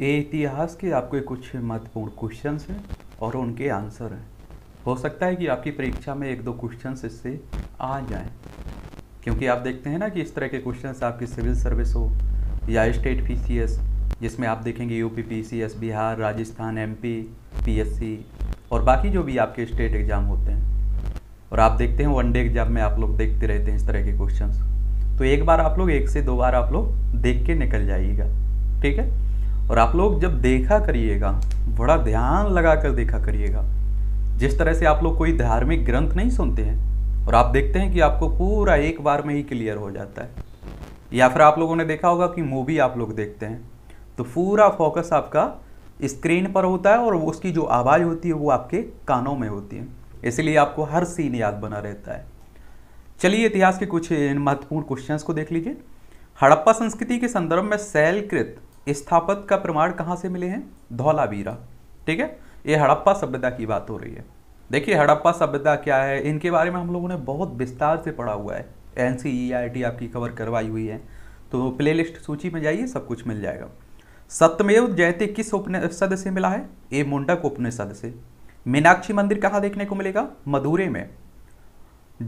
ये इतिहास के आपके कुछ महत्वपूर्ण क्वेश्चन हैं और उनके आंसर हैं हो सकता है कि आपकी परीक्षा में एक दो क्वेश्चन इससे आ जाएं क्योंकि आप देखते हैं ना कि इस तरह के क्वेश्चन आपकी सिविल सर्विस हो या स्टेट पी जिसमें आप देखेंगे U P Bihar Rajasthan M P और बाकी जो भी आपके स्टेट एग्ज़ाम होते हैं और आप देखते हैं वनडे एग्ज़ाम में आप लोग देखते रहते हैं इस तरह के क्वेश्चंस तो एक बार आप लोग एक से दो बार आप लोग देख के निकल जाइएगा ठीक है और आप लोग जब देखा करिएगा बड़ा ध्यान लगा कर देखा करिएगा जिस तरह से आप लोग कोई धार्मिक ग्रंथ नहीं सुनते हैं और आप देखते हैं कि आपको पूरा एक बार में ही क्लियर हो जाता है या फिर आप लोगों ने देखा होगा कि मूवी आप लोग देखते हैं तो पूरा फोकस आपका स्क्रीन पर होता है और उसकी जो आवाज़ होती है वो आपके कानों में होती है इसलिए आपको हर सीन याद बना रहता है चलिए इतिहास के कुछ महत्वपूर्ण क्वेश्चंस को देख लीजिए हड़प्पा संस्कृति के संदर्भ में शैलकृत स्थापत का प्रमाण कहाँ से मिले हैं धौलावीरा ठीक है ये हड़प्पा सभ्यता की बात हो रही है देखिए हड़प्पा सभ्यता क्या है इनके बारे में हम लोगों ने बहुत विस्तार से पढ़ा हुआ है एन e आपकी कवर करवाई हुई है तो प्लेलिस्ट सूची में जाइए सब कुछ मिल जाएगा सत्यमेव जयते किस उपनिषद से मिला है ए मुंडक उपनिषद से मीनाक्षी मंदिर कहाँ देखने को मिलेगा मदुरे में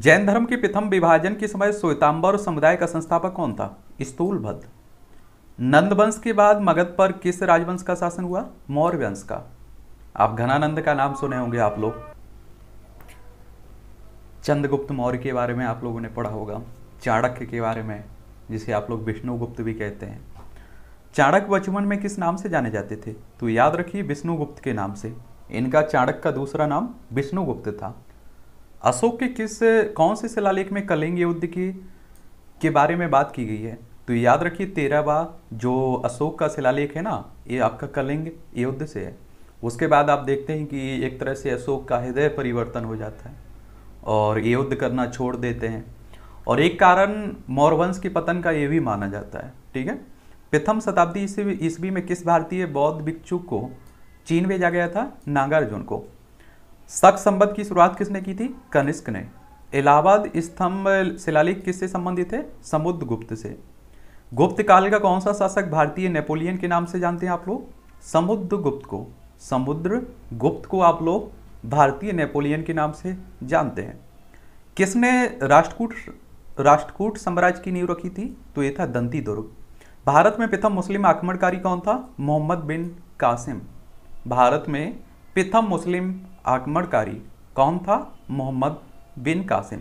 जैन धर्म के प्रथम विभाजन के समय श्वेतांबर समुदाय का संस्थापक कौन था स्थूलभद्र नंदवंश के बाद मगध पर किस राजवंश का शासन हुआ मौर्य वंश का आप घनानंद का नाम सुने होंगे आप लोग चंद्रगुप्त मौर्य के बारे में आप लोगों ने पढ़ा होगा चाणक्य के बारे में जिसे आप लोग विष्णुगुप्त भी कहते हैं चाणक्य बचपन में किस नाम से जाने जाते थे तो याद रखिए विष्णुगुप्त के नाम से इनका चाणक्य का दूसरा नाम विष्णुगुप्त था अशोक के किस कौन से शिलालेख में कलिंग युद्ध की के बारे में बात की गई है तो याद रखिए तेरहवा जो अशोक का शिलालेख है ना ये आपका कलिंग युद्ध से है उसके बाद आप देखते हैं कि एक तरह से अशोक का हृदय परिवर्तन हो जाता है और युद्ध करना छोड़ देते हैं और एक कारण मौर्यवंश के पतन का ये भी माना जाता है ठीक है प्रथम शताब्दी ईस्वी में किस भारतीय बौद्ध भिक्षु को चीन भेजा गया था नागार्जुन को शक संबद्ध की शुरुआत किसने की थी कनिष्क ने इलाहाबाद स्तंभ शिलालेख किससे संबंधित है समुद्र गुप्त से गुप्त काल का कौन सा शासक भारतीय नेपोलियन के नाम से जानते हैं आप लोग समुद्र गुप्त को समुद्र गुप्त को आप लोग भारतीय नेपोलियन के नाम से जानते हैं किसने राष्ट्रकूट राष्ट्रकूट साम्राज्य की नींव रखी थी तो ये था दंती दुर्ग भारत में प्रथम मुस्लिम आक्रमणकारी कौन था मोहम्मद बिन कासिम भारत में प्रथम मुस्लिम आक्रमणकारी कौन था मोहम्मद बिन कासिम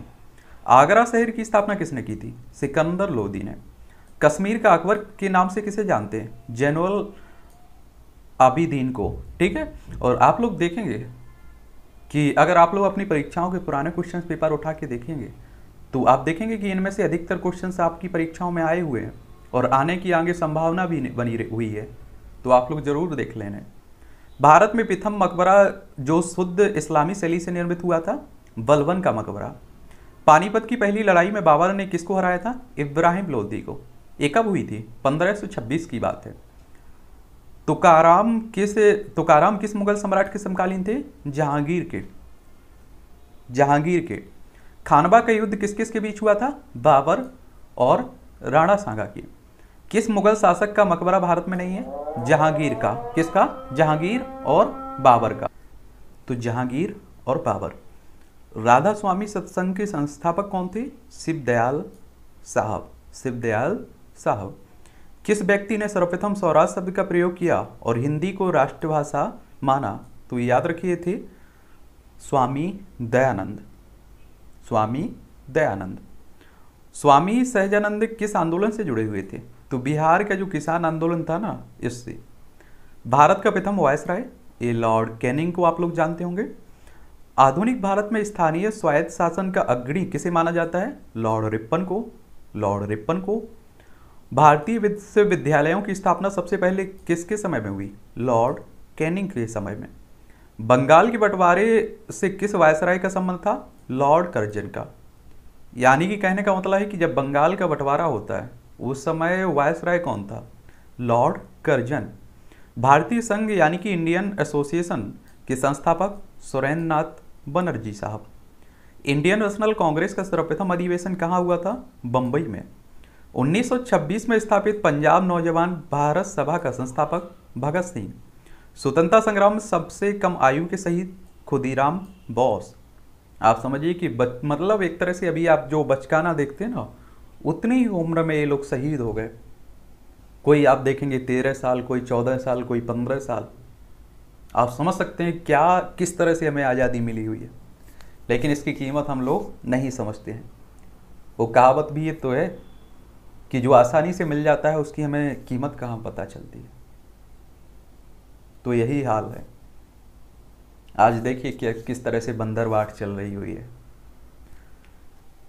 आगरा शहर की स्थापना किसने की थी सिकंदर लोदी ने कश्मीर का अकबर के नाम से किसे जानते हैं जनरल आबिदीन को ठीक है और आप लोग देखेंगे कि अगर आप लोग अपनी परीक्षाओं के पुराने क्वेश्चन पेपर उठा के देखेंगे तो आप देखेंगे कि इनमें से अधिकतर क्वेश्चन आपकी परीक्षाओं में आए हुए हैं और आने की आगे संभावना भी बनी हुई है तो आप लोग ज़रूर देख लेने भारत में प्रथम मकबरा जो शुद्ध इस्लामी शैली से निर्मित हुआ था बलवन का मकबरा पानीपत की पहली लड़ाई में बाबर ने किसको हराया था इब्राहिम लोधी को ये कब हुई थी 1526 की बात है तुकाराम किस तुकाराम किस मुगल सम्राट के समकालीन थे जहांगीर के जहांगीर के खानबा का युद्ध किस किस के बीच हुआ था बाबर और राणा सांगा के किस मुगल शासक का मकबरा भारत में नहीं है जहांगीर का किसका जहांगीर और बाबर का तो जहांगीर और बाबर राधा स्वामी सत्संग के संस्थापक कौन थे शिवदयाल साहब शिवदयाल साहब किस व्यक्ति ने सर्वप्रथम स्वराज शब्द का प्रयोग किया और हिंदी को राष्ट्रभाषा माना तो याद रखिए थे स्वामी दयानंद स्वामी दयानंद स्वामी सहजानंद किस आंदोलन से जुड़े हुए थे तो बिहार का जो किसान आंदोलन था ना इससे भारत का प्रथम राय ए लॉर्ड कैनिंग को आप लोग जानते होंगे आधुनिक भारत में स्थानीय स्वायत्त शासन का अग्रणी किसे माना जाता है लॉर्ड रिपन को लॉर्ड रिपन को भारतीय विश्वविद्यालयों की स्थापना सबसे पहले किसके समय में हुई लॉर्ड कैनिंग के समय में बंगाल के बंटवारे से किस वायसराय का संबंध था लॉर्ड कर्जन का यानी कि कहने का मतलब है कि जब बंगाल का बंटवारा होता है उस समय वायसराय कौन था लॉर्ड कर्जन भारतीय संघ यानी कि इंडियन एसोसिएशन के संस्थापक सुरेंद्र नाथ बनर्जी साहब इंडियन नेशनल कांग्रेस का सर्वप्रथम अधिवेशन कहाँ हुआ था बम्बई में 1926 में स्थापित पंजाब नौजवान भारत सभा का संस्थापक भगत सिंह स्वतंत्रता संग्राम में सबसे कम आयु के शहीद खुदीराम बोस आप समझिए कि बच, मतलब एक तरह से अभी आप जो बचकाना देखते हैं ना उतनी ही उम्र में ये लोग शहीद हो गए कोई आप देखेंगे तेरह साल कोई चौदह साल कोई पंद्रह साल आप समझ सकते हैं क्या किस तरह से हमें आज़ादी मिली हुई है लेकिन इसकी कीमत हम लोग नहीं समझते हैं वो कहावत भी ये तो है कि जो आसानी से मिल जाता है उसकी हमें कीमत कहाँ पता चलती है तो यही हाल है आज देखिए कि किस तरह से बंदरवाट चल रही हुई है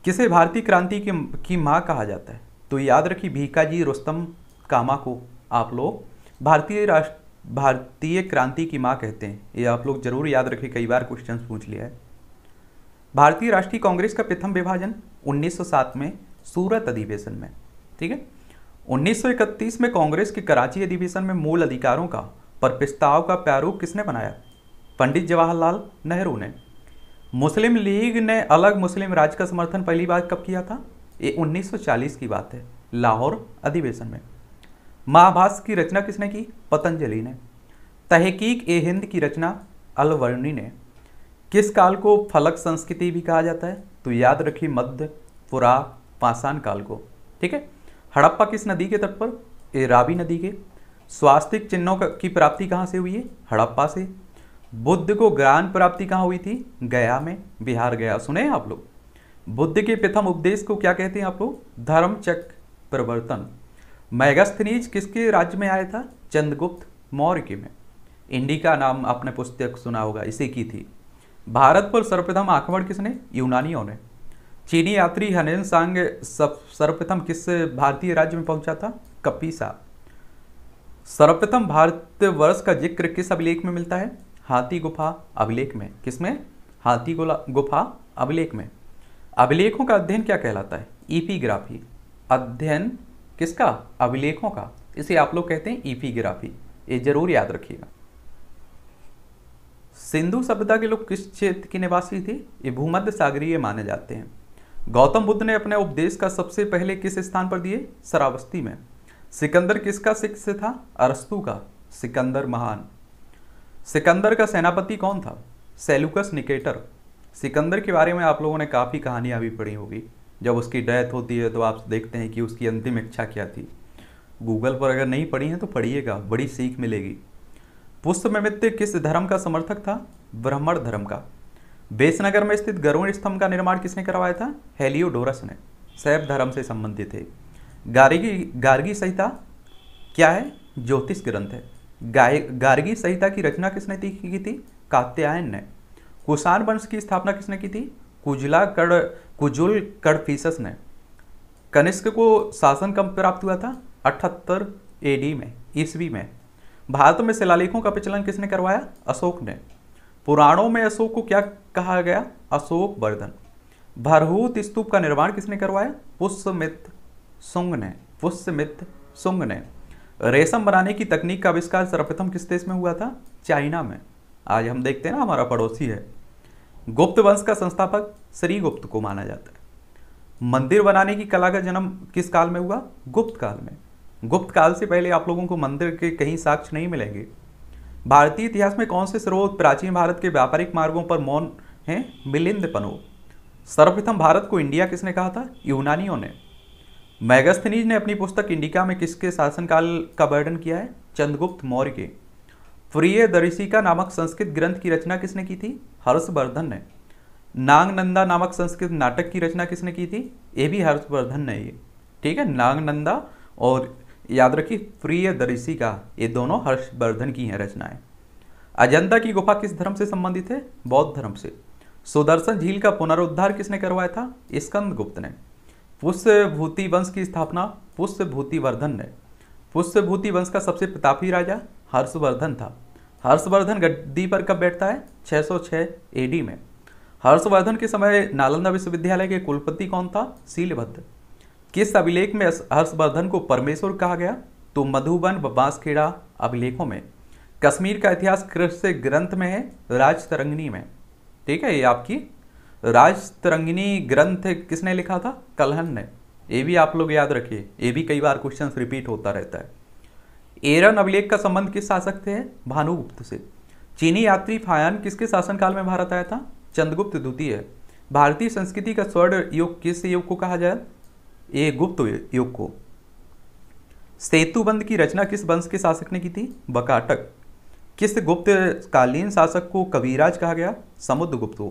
किसे भारतीय क्रांति की, की माँ कहा जाता है तो याद रखिए भीकाजी रुस्तम कामा को आप लोग भारतीय राष्ट्र भारतीय क्रांति की माँ कहते हैं ये आप लोग जरूर याद रखिए कई बार क्वेश्चन पूछ लिया है भारतीय राष्ट्रीय कांग्रेस का प्रथम विभाजन 1907 में सूरत अधिवेशन में ठीक है 1931 में कांग्रेस के कराची अधिवेशन में मूल अधिकारों का पर प्रस्ताव का प्रारूप किसने बनाया पंडित जवाहरलाल नेहरू ने मुस्लिम लीग ने अलग मुस्लिम राज्य का समर्थन पहली बार कब किया था ये 1940 की बात है लाहौर अधिवेशन में महाभाष की रचना किसने की पतंजलि ने तहकीक ए हिंद की रचना अलवर्णी ने किस काल को फलक संस्कृति भी कहा जाता है तो याद रखिए मध्य पुरा पाषाण काल को ठीक है हड़प्पा किस नदी के तट पर ए, रावी नदी के स्वास्तिक चिन्हों की प्राप्ति कहाँ से हुई है हड़प्पा से बुद्ध को ज्ञान प्राप्ति कहाँ हुई थी गया में बिहार गया सुने आप लोग बुद्ध के प्रथम उपदेश को क्या कहते हैं आप लोग धर्म चक प्रवर्तन मैगस्थनीज किसके राज्य में आया था चंद्रगुप्त मौर्य के में इंडिका नाम आपने पुस्तक सुना होगा इसे की थी भारत पर सर्वप्रथम आक्रमण किसने यूनानियों ने चीनी यात्री हनेन सांग सब सर्वप्रथम किस भारतीय राज्य में पहुंचा था कपीसा सर्वप्रथम भारत वर्ष का जिक्र किस अभिलेख में मिलता है हाथी गुफा अभिलेख में किसमें हाथी गुफा अभिलेख में अभिलेखों का अध्ययन क्या कहलाता है ईपीग्राफी अध्ययन किसका अभिलेखों का इसे आप लोग कहते हैं ईपीग्राफी ये जरूर याद रखिएगा सिंधु सभ्यता के लोग किस क्षेत्र के निवासी थे ये भूमध्य सागरीय माने जाते हैं गौतम बुद्ध ने अपने उपदेश का सबसे पहले किस स्थान पर दिए सरावस्ती में सिकंदर किसका शिष्य था अरस्तु का सिकंदर महान सिकंदर का सेनापति कौन था सेलुकस निकेटर सिकंदर के बारे में आप लोगों ने काफ़ी कहानियाँ भी पढ़ी होगी जब उसकी डेथ होती है तो आप देखते हैं कि उसकी अंतिम इच्छा क्या थी गूगल पर अगर नहीं पढ़ी है तो पढ़िएगा बड़ी सीख मिलेगी मित्र किस धर्म का समर्थक था ब्राह्मण धर्म का बेसनगर में स्थित गरुण स्तंभ का निर्माण किसने करवाया था हेलियोडोरस ने सैव धर्म से संबंधित है गार्गी गार्गी संहिता क्या है ज्योतिष ग्रंथ है गार्गी संहिता की रचना किसने की, थी कात्यायन ने कुषाण वंश की स्थापना किसने की थी कुजला कड़ कुजुल कड़फीसस ने कनिष्क को शासन कम प्राप्त हुआ था अठहत्तर एडी में ईस्वी में भारत में शिलालेखों का प्रचलन किसने करवाया अशोक ने पुराणों में अशोक को क्या कहा गया अशोक वर्धन भरहूत स्तूप का निर्माण किसने करवाया पुष्यमित्र सुंग ने पुष्यमित्र सुंग ने रेशम बनाने की तकनीक का आविष्कार सर्वप्रथम किस देश में हुआ था चाइना में आज हम देखते हैं ना हमारा पड़ोसी है गुप्त वंश का संस्थापक श्री गुप्त को माना जाता है मंदिर बनाने की कला का जन्म किस काल में हुआ गुप्त काल में गुप्त काल से पहले आप लोगों को मंदिर के कहीं साक्ष्य नहीं मिलेंगे भारतीय इतिहास में कौन से स्रोत प्राचीन भारत के व्यापारिक मार्गों पर मौन हैं मिलिंद पनो सर्वप्रथम भारत को इंडिया किसने कहा था यूनानियों ने मैगस्थनीज ने अपनी पुस्तक इंडिका में किसके शासनकाल का वर्णन किया है चंद्रगुप्त मौर्य के प्रिय दर्शिका नामक संस्कृत ग्रंथ की रचना किसने की थी हर्षवर्धन ने नागनंदा नामक संस्कृत नाटक की रचना किसने की थी ये भी हर्षवर्धन ने ये ठीक है नागनंदा और याद रखिए प्रियदर्शी का ये दोनों हर्षवर्धन की हैं रचनाएं अजंता की गुफा किस धर्म से संबंधित है बौद्ध धर्म से सुदर्शन झील का पुनरुद्धार किसने करवाया था गुप्त ने पुष्यभूति वंश की स्थापना पुष्यभूतिवर्धन ने पुष्यभूति वंश का सबसे प्रतापी राजा हर्षवर्धन था हर्षवर्धन गद्दी पर कब बैठता है 606 एडी में हर्षवर्धन के समय नालंदा विश्वविद्यालय के कुलपति कौन था शीलभद्र किस अभिलेख में हर्षवर्धन को परमेश्वर कहा गया तो मधुबन व बांसखेड़ा अभिलेखों में कश्मीर का इतिहास कृष्ण ग्रंथ में है राज तरंगिनी में ठीक है ये आपकी राज तरंगिनी ग्रंथ किसने लिखा था कलहन ने ये भी आप लोग याद रखिए ये भी कई बार क्वेश्चन रिपीट होता रहता है एरन अभिलेख का संबंध किस शासक थे भानुगुप्त से चीनी यात्री फायान किसके शासनकाल में भारत आया था चंद्रगुप्त द्वितीय भारतीय संस्कृति का स्वर्ण युग किस युग को कहा जाए ये गुप्त युग को सेतुबंध की रचना किस वंश के शासक ने की थी बकाटक किस गुप्त कालीन शासक को कविराज कहा गया समुद्रगुप्त को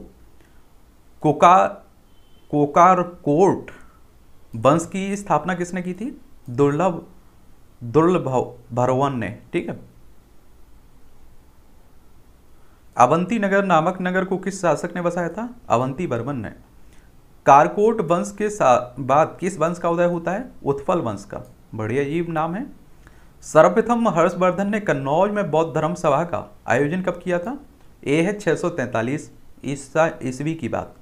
कोका कोकारकोट वंश की स्थापना किसने की थी दुर्लभ दुर्लभ भरवन ने ठीक है अवंती नगर नामक नगर को किस शासक ने बसाया था अवंती बर्मन ने कारकोट वंश के बाद किस वंश का उदय होता है उत्फल वंश का बढ़िया अजीब नाम है सर्वप्रथम हर्षवर्धन ने कन्नौज में बौद्ध धर्म सभा का आयोजन कब किया था ए है 643 तैतालीस ईस्वी की बात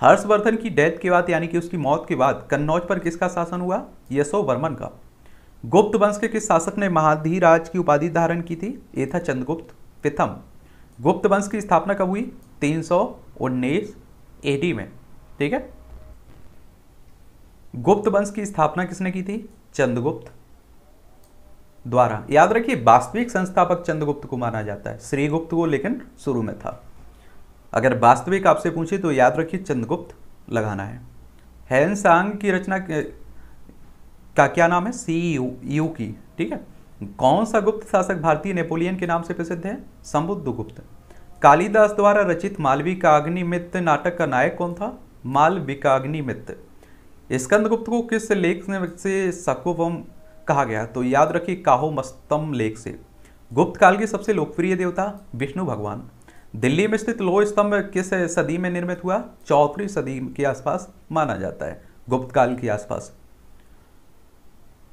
हर्षवर्धन की डेथ के बाद यानी कि उसकी मौत के बाद कन्नौज पर किसका शासन हुआ यशो वर्मन का गुप्त वंश के किस शासक ने महाधीराज की उपाधि धारण की थी ये था चंद्रगुप्त प्रथम गुप्त वंश की स्थापना कब हुई तीन सौ उन्नीस एडी में ठीक है गुप्त वंश की स्थापना किसने की थी चंद्रगुप्त द्वारा याद रखिए वास्तविक संस्थापक चंद्रगुप्त को माना जाता है श्रीगुप्त को लेकिन शुरू में था अगर वास्तविक आपसे पूछे तो याद रखिए चंद्रगुप्त लगाना है हैन की रचना का क्या नाम है सी यू यू की ठीक है कौन सा गुप्त शासक भारतीय नेपोलियन के नाम से प्रसिद्ध है संबुद्ध गुप्त कालिदास द्वारा रचित मालवी का अग्निमित्र नाटक का नायक कौन था मित्र स्कंदगुप्त को किस लेख से सकुवम कहा गया तो याद रखिए काहो मस्तम लेख से गुप्त काल के सबसे लोकप्रिय देवता विष्णु भगवान दिल्ली में स्थित लोह स्तंभ किस सदी में निर्मित हुआ चौथी सदी के आसपास माना जाता है गुप्त काल के आसपास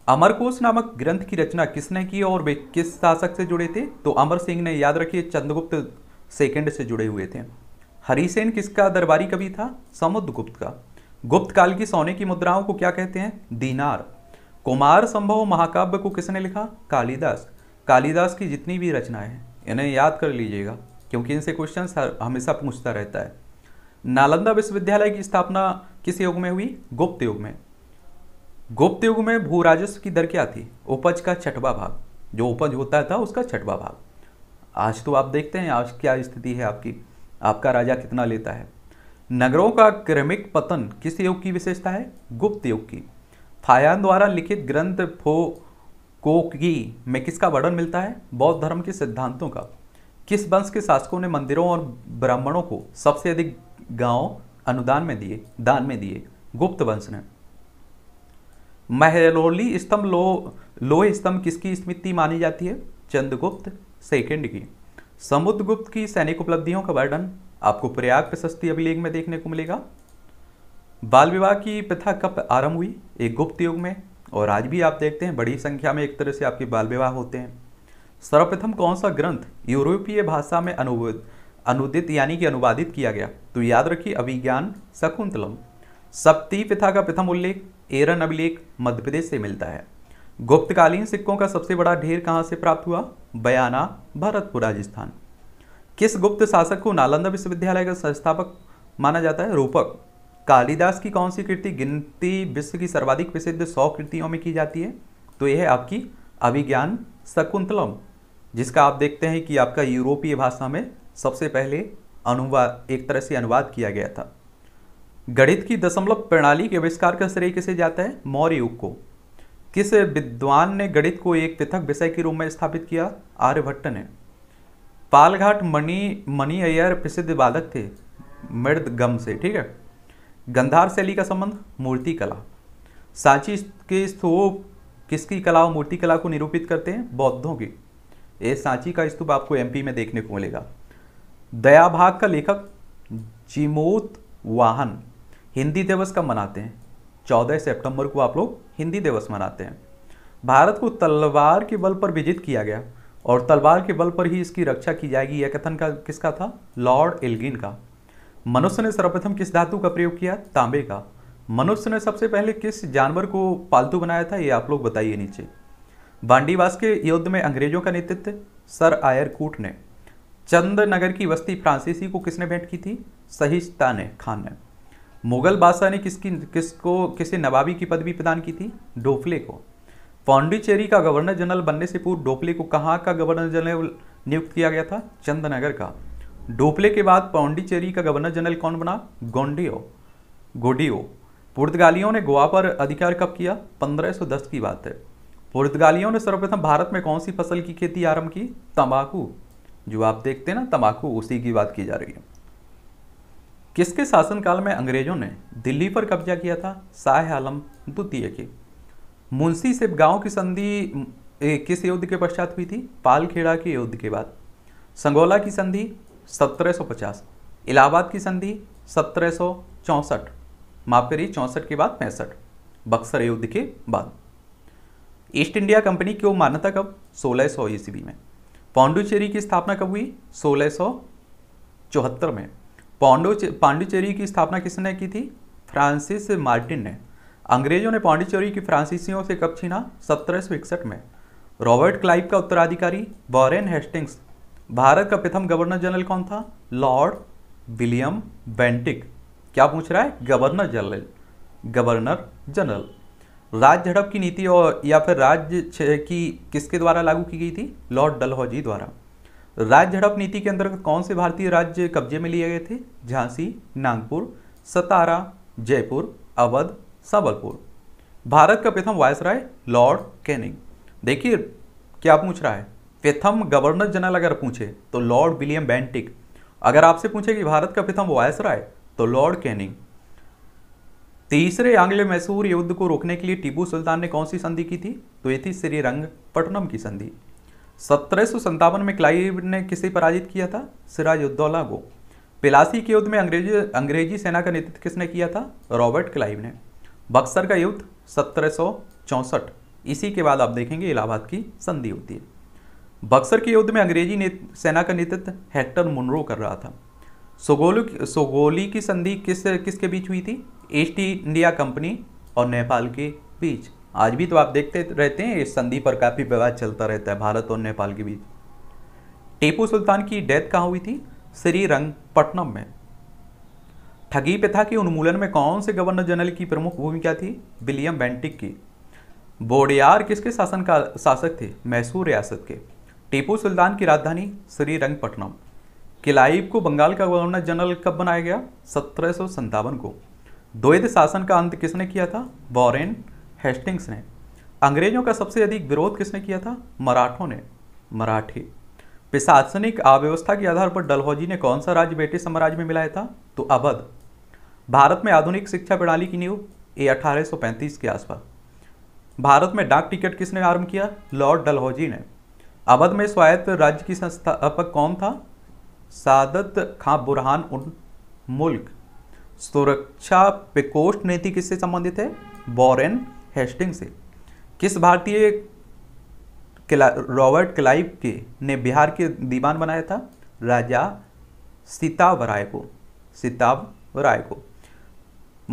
अमरकोश नामक ग्रंथ की रचना किसने की और वे किस शासक से जुड़े थे तो अमर सिंह ने याद रखिए चंद्रगुप्त सेकंड से जुड़े हुए थे हरिसेन किसका दरबारी कवि था समुद्र गुप्त का गुप्त काल की सोने की मुद्राओं को क्या कहते हैं दीनार कुमार संभव महाकाव्य को किसने लिखा कालिदास कालिदास की जितनी भी रचनाएं हैं इन्हें याद कर लीजिएगा क्योंकि इनसे क्वेश्चन हमेशा पूछता रहता है नालंदा विश्वविद्यालय की स्थापना किस युग में हुई गुप्त युग में गुप्त युग में भू राजस्व की दर क्या थी उपज का छठवा भाग जो उपज होता था उसका छठवा भाग आज तो आप देखते हैं आज क्या स्थिति है आपकी आपका राजा कितना लेता है नगरों का क्रमिक पतन किस युग की विशेषता है गुप्त युग की फायान द्वारा लिखित ग्रंथ फो कोकी में किसका वर्णन मिलता है बौद्ध धर्म के सिद्धांतों का किस वंश के शासकों ने मंदिरों और ब्राह्मणों को सबसे अधिक गांव अनुदान में दिए दान में दिए गुप्त वंश ने महलोली स्तंभ लो लोह स्तंभ किसकी स्मृति मानी जाती है चंद्रगुप्त सेकंड की समुद्रगुप्त की सैनिक उपलब्धियों का वर्णन आपको प्रयाग प्रशस्ति अभिलेख में देखने को मिलेगा बाल विवाह की प्रथा कब आरंभ हुई एक गुप्त युग में और आज भी आप देखते हैं बड़ी संख्या में एक तरह से आपके बाल विवाह होते हैं सर्वप्रथम कौन सा ग्रंथ यूरोपीय भाषा में अनुवाद अनुदित यानी कि अनुवादित किया गया तो याद रखिए अभिज्ञान शकुंतलम सप्ती प्रथा का प्रथम उल्लेख एरन अभिलेख मध्य प्रदेश से मिलता है गुप्तकालीन सिक्कों का सबसे बड़ा ढेर कहाँ से प्राप्त हुआ बयाना भरतपुर राजस्थान किस गुप्त शासक को नालंदा विश्वविद्यालय का संस्थापक माना जाता है रूपक कालिदास की कौन सी कृति गिनती विश्व की सर्वाधिक प्रसिद्ध सौ कृतियों में की जाती है तो यह है आपकी अभिज्ञान शकुंतलम जिसका आप देखते हैं कि आपका यूरोपीय भाषा में सबसे पहले अनुवाद एक तरह से अनुवाद किया गया था गणित की दशमलव प्रणाली के आविष्कार का श्रेय किसे जाता है मौर्य युग को किस विद्वान ने गणित को एक पृथक विषय के रूप में स्थापित किया आर्यभट्ट ने पालघाट मणि मणि अयर प्रसिद्ध वादक थे मृद गम से ठीक है गंधार शैली का संबंध मूर्ति कला सांची के स्तूप किसकी कला और मूर्ति कला को निरूपित करते हैं बौद्धों की ये सांची का स्तूप आपको एमपी में देखने को मिलेगा दयाभाग का लेखक जिमोत वाहन हिंदी दिवस कब मनाते हैं चौदह सितंबर को आप लोग हिंदी दिवस मनाते हैं भारत को तलवार के बल पर विजित किया गया और तलवार के बल पर ही इसकी रक्षा की जाएगी यह कथन का किसका था लॉर्ड एल्गिन का मनुष्य ने सर्वप्रथम किस धातु का प्रयोग किया तांबे का मनुष्य ने सबसे पहले किस जानवर को पालतू बनाया था ये आप लोग बताइए नीचे बांडीवास के युद्ध में अंग्रेजों का नेतृत्व सर आयरकूट ने चंद्रनगर की बस्ती फ्रांसीसी को किसने भेंट की थी सहिष्ता ने खान ने मुगल बादशाह ने किसकी किसको किसे नवाबी की पदवी प्रदान की थी डोफले को पौंडीचेरी का गवर्नर जनरल बनने से पूर्व डोपले को कहाँ का गवर्नर जनरल नियुक्त किया गया था चंदनगर का डोपले के बाद पौंडीचेरी का गवर्नर जनरल कौन बना गोंडियो गोडियो पुर्तगालियों ने गोवा पर अधिकार कब किया 1510 की बात है पुर्तगालियों ने सर्वप्रथम भारत में कौन सी फसल की खेती आरंभ की तंबाकू जो आप देखते हैं ना तंबाकू उसी की बात की जा रही है किसके शासनकाल में अंग्रेजों ने दिल्ली पर कब्जा किया था शाह आलम द्वितीय के मुंशी गांव की संधि किस युद्ध के पश्चात हुई थी पालखेड़ा के युद्ध के बाद संगोला की संधि 1750 इलाहाबाद की संधि सत्रह माफ करिए चौंसठ के बाद पैंसठ बक्सर युद्ध के बाद ईस्ट इंडिया कंपनी की मान्यता कब सोलह सौ ईस्वी में पौंडुचेरी की स्थापना कब हुई सोलह में पौंडो पांडिचेरी की स्थापना किसने की थी फ्रांसिस मार्टिन ने अंग्रेजों ने पांडुचेरी की फ्रांसीसियों से कब छीना सत्रह में रॉबर्ट क्लाइव का उत्तराधिकारी वॉरेन हेस्टिंग्स भारत का प्रथम गवर्नर जनरल कौन था लॉर्ड विलियम बेंटिक क्या पूछ रहा है गवर्नर जनरल गवर्नर जनरल राज झड़प की नीति और या फिर राज्य की किसके द्वारा लागू की गई थी लॉर्ड डलहौजी द्वारा राज्य झड़प नीति के अंतर्गत कौन से भारतीय राज्य कब्जे में लिए गए थे झांसी नागपुर सतारा जयपुर अवध सबलपुर भारत का प्रथम वायसराय लॉर्ड कैनिंग देखिए क्या पूछ रहा है प्रथम गवर्नर जनरल अगर पूछे तो लॉर्ड विलियम बैंटिक अगर आपसे पूछे कि भारत का प्रथम वायसराय तो लॉर्ड कैनिंग तीसरे आंग्ले मैसूर युद्ध को रोकने के लिए टीपू सुल्तान ने कौन सी संधि की थी तो ये थी पटनम की संधि सत्रह में क्लाइव ने किसे पराजित किया था उद्दौला को पिलासी के युद्ध में अंग्रेजी अंग्रेजी सेना का नेतृत्व किसने किया था रॉबर्ट क्लाइव ने बक्सर का युद्ध सत्रह इसी के बाद आप देखेंगे इलाहाबाद की संधि होती है बक्सर के युद्ध में अंग्रेजी सेना का नेतृत्व हेक्टर मुनरो कर रहा था सोगोली सोगोली की संधि किस किसके बीच हुई थी ईस्ट इंडिया कंपनी और नेपाल के बीच आज भी तो आप देखते रहते हैं इस संधि पर काफ़ी विवाद चलता रहता है भारत और नेपाल के बीच टीपू सुल्तान की डेथ कहाँ हुई थी श्रीरंगपट्टनम में ठगी पे था कि उन्मूलन में कौन से गवर्नर जनरल की प्रमुख भूमिका थी विलियम बेंटिक की बोडियार किसके शासन का शासक थे मैसूर रियासत के टीपू सुल्तान की राजधानी श्री श्रीरंगपट्टनम किलाइब को बंगाल का गवर्नर जनरल कब बनाया गया सत्रह को द्वैध शासन का अंत किसने किया था वॉरेन हेस्टिंग्स ने अंग्रेजों का सबसे अधिक विरोध किसने किया था मराठों ने मराठी प्रशासनिक अव्यवस्था के आधार पर डलहौजी ने कौन सा राज्य ब्रिटिश साम्राज्य में मिलाया था तो अवध भारत में आधुनिक शिक्षा प्रणाली की नींव ए 1835 के आसपास भारत में डाक टिकट किसने आरंभ किया लॉर्ड डलहौजी ने अवध में स्वायत्त राज्य की संस्थापक कौन था सादत खां बुरहान उन मुल्क सुरक्षा प्रकोष्ठ नीति किससे संबंधित है बोरेन हेस्टिंग से किस भारतीय रॉबर्ट क्लाइव के ने बिहार के दीवान बनाया था राजा सीताब राय को सीताब राय को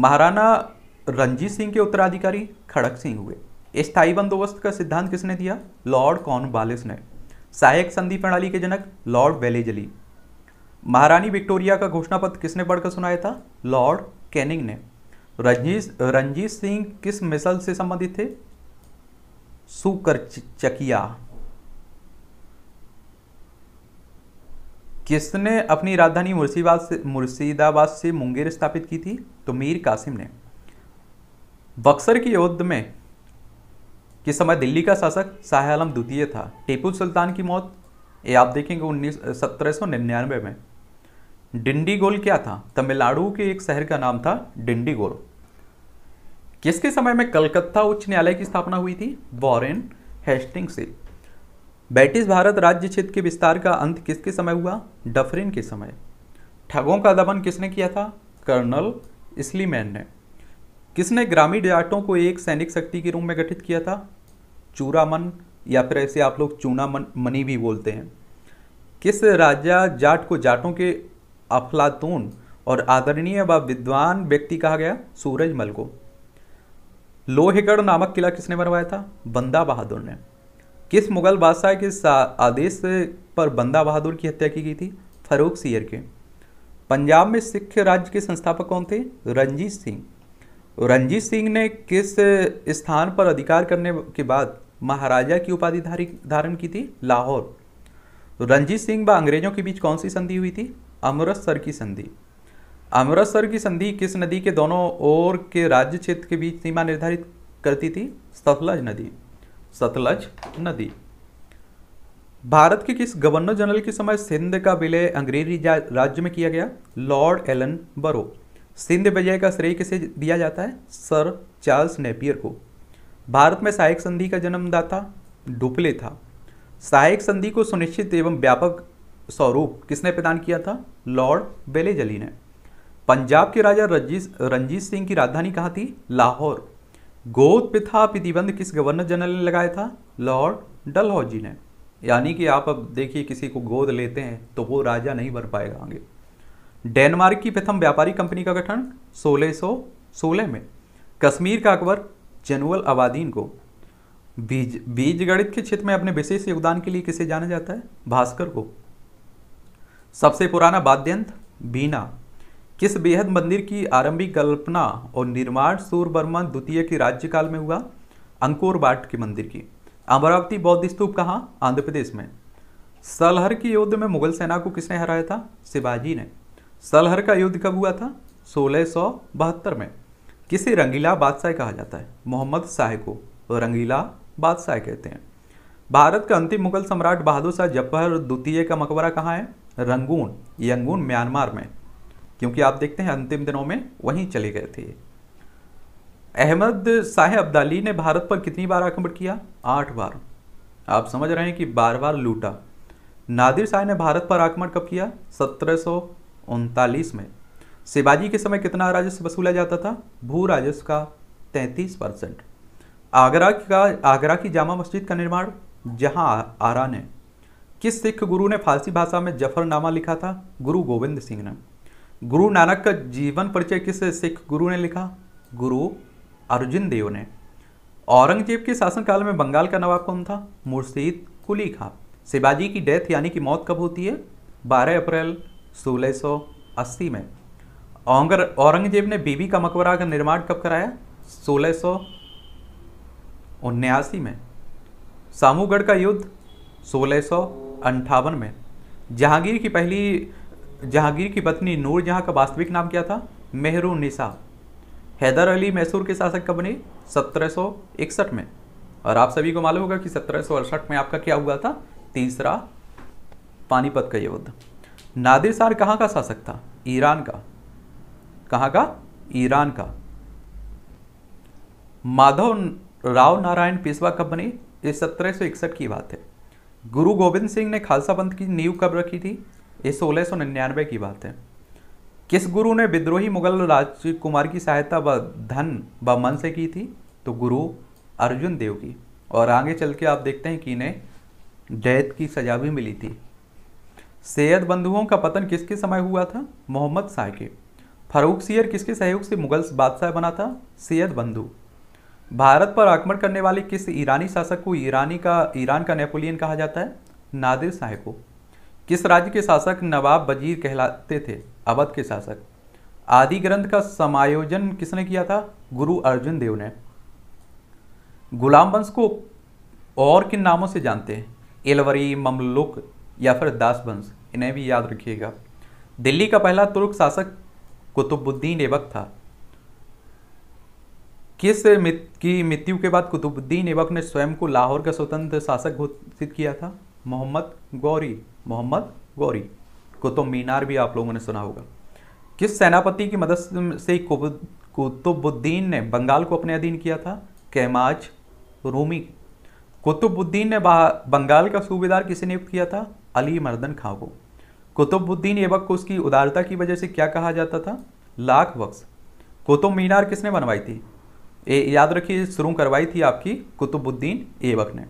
महाराणा रंजीत सिंह के उत्तराधिकारी खड़क सिंह हुए स्थायी बंदोबस्त का सिद्धांत किसने दिया लॉर्ड बालिस ने सहायक संधि प्रणाली के जनक लॉर्ड वेलेजली महारानी विक्टोरिया का घोषणा पत्र किसने पढ़कर सुनाया था लॉर्ड कैनिंग ने रंजीत रंजीत सिंह किस मिसल से संबंधित थे सुकर चकिया किसने अपनी राजधानी मुर्शीबाद से मुर्शिदाबाद से मुंगेर स्थापित की थी तो मीर कासिम ने बक्सर की युद्ध में किस समय दिल्ली का शासक शाह आलम द्वितीय था टीपू सुल्तान की मौत ये आप देखेंगे उन्नीस सत्रह सौ निन्यानवे में डिंडीगोल क्या था तमिलनाडु के एक शहर का नाम था डिंडीगोल किसके समय में कलकत्ता उच्च न्यायालय की स्थापना हुई थी वॉरेन हेस्टिंग से ब्रिटिश भारत राज्य क्षेत्र के विस्तार का अंत किसके समय हुआ डफरिन के समय ठगों का दमन किसने किया था कर्नल इसलीमैन ने किसने ग्रामीण जाटों को एक सैनिक शक्ति के रूप में गठित किया था चूरामन या फिर ऐसे आप लोग चूना मनी भी बोलते हैं किस राजा जाट को जाटों के अफलातून और आदरणीय व विद्वान व्यक्ति कहा गया सूरजमल को लोहेगढ़ नामक किला किसने बनवाया था बंदा बहादुर ने किस मुगल बादशाह के आदेश पर बंदा बहादुर की हत्या की गई थी फरूख सियर के पंजाब में सिख राज्य के संस्थापक कौन थे रंजीत सिंह रंजीत सिंह ने किस स्थान पर अधिकार करने के बाद महाराजा की उपाधि धारण की थी लाहौर रंजीत सिंह व अंग्रेजों के बीच कौन सी संधि हुई थी अमृतसर की संधि अमृतसर की संधि किस नदी के दोनों ओर के राज्य क्षेत्र के बीच सीमा निर्धारित करती थी सतलज नदी सतलज नदी भारत के किस गवर्नर जनरल के समय सिंध का विलय अंग्रेजी राज्य में किया गया लॉर्ड एलन बरो सिंध विजय का श्रेय किसे दिया जाता है सर चार्ल्स नेपियर को भारत में सहायक संधि का जन्मदाता डुपले था सहायक संधि को सुनिश्चित एवं व्यापक स्वरूप किसने प्रदान किया था लॉर्ड बेलेजली ने पंजाब के राजा रंजीत सिंह की राजधानी कहाँ थी लाहौर गोद पिथा प्रतिबंध किस गवर्नर जनरल ने लगाया था लॉर्ड डलहौजी ने यानी कि आप अब देखिए किसी को गोद लेते हैं तो वो राजा नहीं बन पाएगा आगे डेनमार्क की प्रथम व्यापारी कंपनी का गठन सोलह में कश्मीर का अकबर जनवल अबादीन को बीज बीज गणित के क्षेत्र में अपने विशेष योगदान के लिए किसे जाना जाता है भास्कर को सबसे पुराना वाद्यंत्र बीना किस बेहद मंदिर की आरंभिक कल्पना और निर्माण वर्मा द्वितीय के राज्यकाल में हुआ अंकोर बाट के मंदिर की अमरावती बौद्ध स्तूप कहाँ आंध्र प्रदेश में सलहर के युद्ध में मुगल सेना को किसने हराया था शिवाजी ने सलहर का युद्ध कब हुआ था सोलह में किसे रंगीला बादशाह कहा जाता है मोहम्मद शाह को रंगीला बादशाह कहते हैं भारत का अंतिम मुगल सम्राट बहादुर शाह जफर द्वितीय का मकबरा कहाँ है रंगून यंगून म्यांमार में क्योंकि आप देखते हैं अंतिम दिनों में वहीं चले गए थे अहमद शाह अब्दाली ने भारत पर कितनी बार आक्रमण किया आठ बार आप समझ रहे हैं कि बार बार लूटा नादिर शाह ने भारत पर आक्रमण कब किया सत्रह में शिवाजी के समय कितना राजस्व वसूला जाता था भू राजस्व का 33 परसेंट आगरा का आगरा की जामा मस्जिद का निर्माण जहां आरा ने किस सिख गुरु ने फारसी भाषा में जफरनामा लिखा था गुरु गोविंद सिंह ने गुरु नानक का जीवन परिचय किस सिख गुरु ने लिखा गुरु अर्जुन देव ने औरंगजेब के शासनकाल में बंगाल का नवाब कौन था मुर्शीद कुली खां शिवाजी की डेथ यानी कि मौत कब होती है 12 अप्रैल 1680 में औंगर औरंगजेब ने बीबी का मकबरा का निर्माण कब कराया सोलह में सामूगढ़ का युद्ध सोलह में जहांगीर की पहली जहांगीर की पत्नी नूर जहां का वास्तविक नाम क्या था मेहरू निशा हैदर अली मैसूर के शासक कब बने 1761 में और आप सभी को मालूम होगा कि सत्रह में आपका क्या हुआ था तीसरा पानीपत का युद्ध नादिर सार कहाँ का शासक था ईरान का कहाँ का ईरान का माधव राव नारायण पेशवा कब बने ये 1761 की बात है गुरु गोविंद सिंह ने खालसा पंथ की नींव कब रखी थी ये सोलह सौ निन्यानवे की बात है किस गुरु ने विद्रोही मुगल राजकुमार की सहायता व धन व मन से की थी तो गुरु अर्जुन देव की और आगे चल के आप देखते हैं कि इन्हें डेथ की सजा भी मिली थी सैयद बंधुओं का पतन किसके समय हुआ था मोहम्मद शाह के फरूख सियर किसके सहयोग से मुगल बादशाह बना था सैयद बंधु भारत पर आक्रमण करने वाले किस ईरानी शासक को ईरानी का ईरान का नेपोलियन कहा जाता है नादिर शाह को किस राज्य के शासक नवाब वजीर कहलाते थे अवध के शासक आदि ग्रंथ का समायोजन किसने किया था गुरु अर्जुन देव ने गुलाम वंश को और किन नामों से जानते हैं एलवरी ममलुक या फिर दास वंश इन्हें भी याद रखिएगा दिल्ली का पहला तुर्क शासक कुतुबुद्दीन एबक था किस मित की मृत्यु के बाद कुतुबुद्दीन एवक ने स्वयं को लाहौर का स्वतंत्र शासक घोषित किया था मोहम्मद गौरी मोहम्मद गौरी कुतुब मीनार भी आप लोगों ने सुना होगा किस सेनापति की मदद से कुतुबुद्दीन ने बंगाल को अपने अधीन किया था कैमाज रूमी कुतुबुद्दीन ने बंगाल का सूबेदार किसे नियुक्त किया था अली मर्दन खां को कुतुबुद्दीन ऐबक को उसकी उदारता की वजह से क्या कहा जाता था लाख बख्श कुतुब मीनार किसने बनवाई थी ए, याद रखिए शुरू करवाई थी आपकी कुतुबुद्दीन एबक ने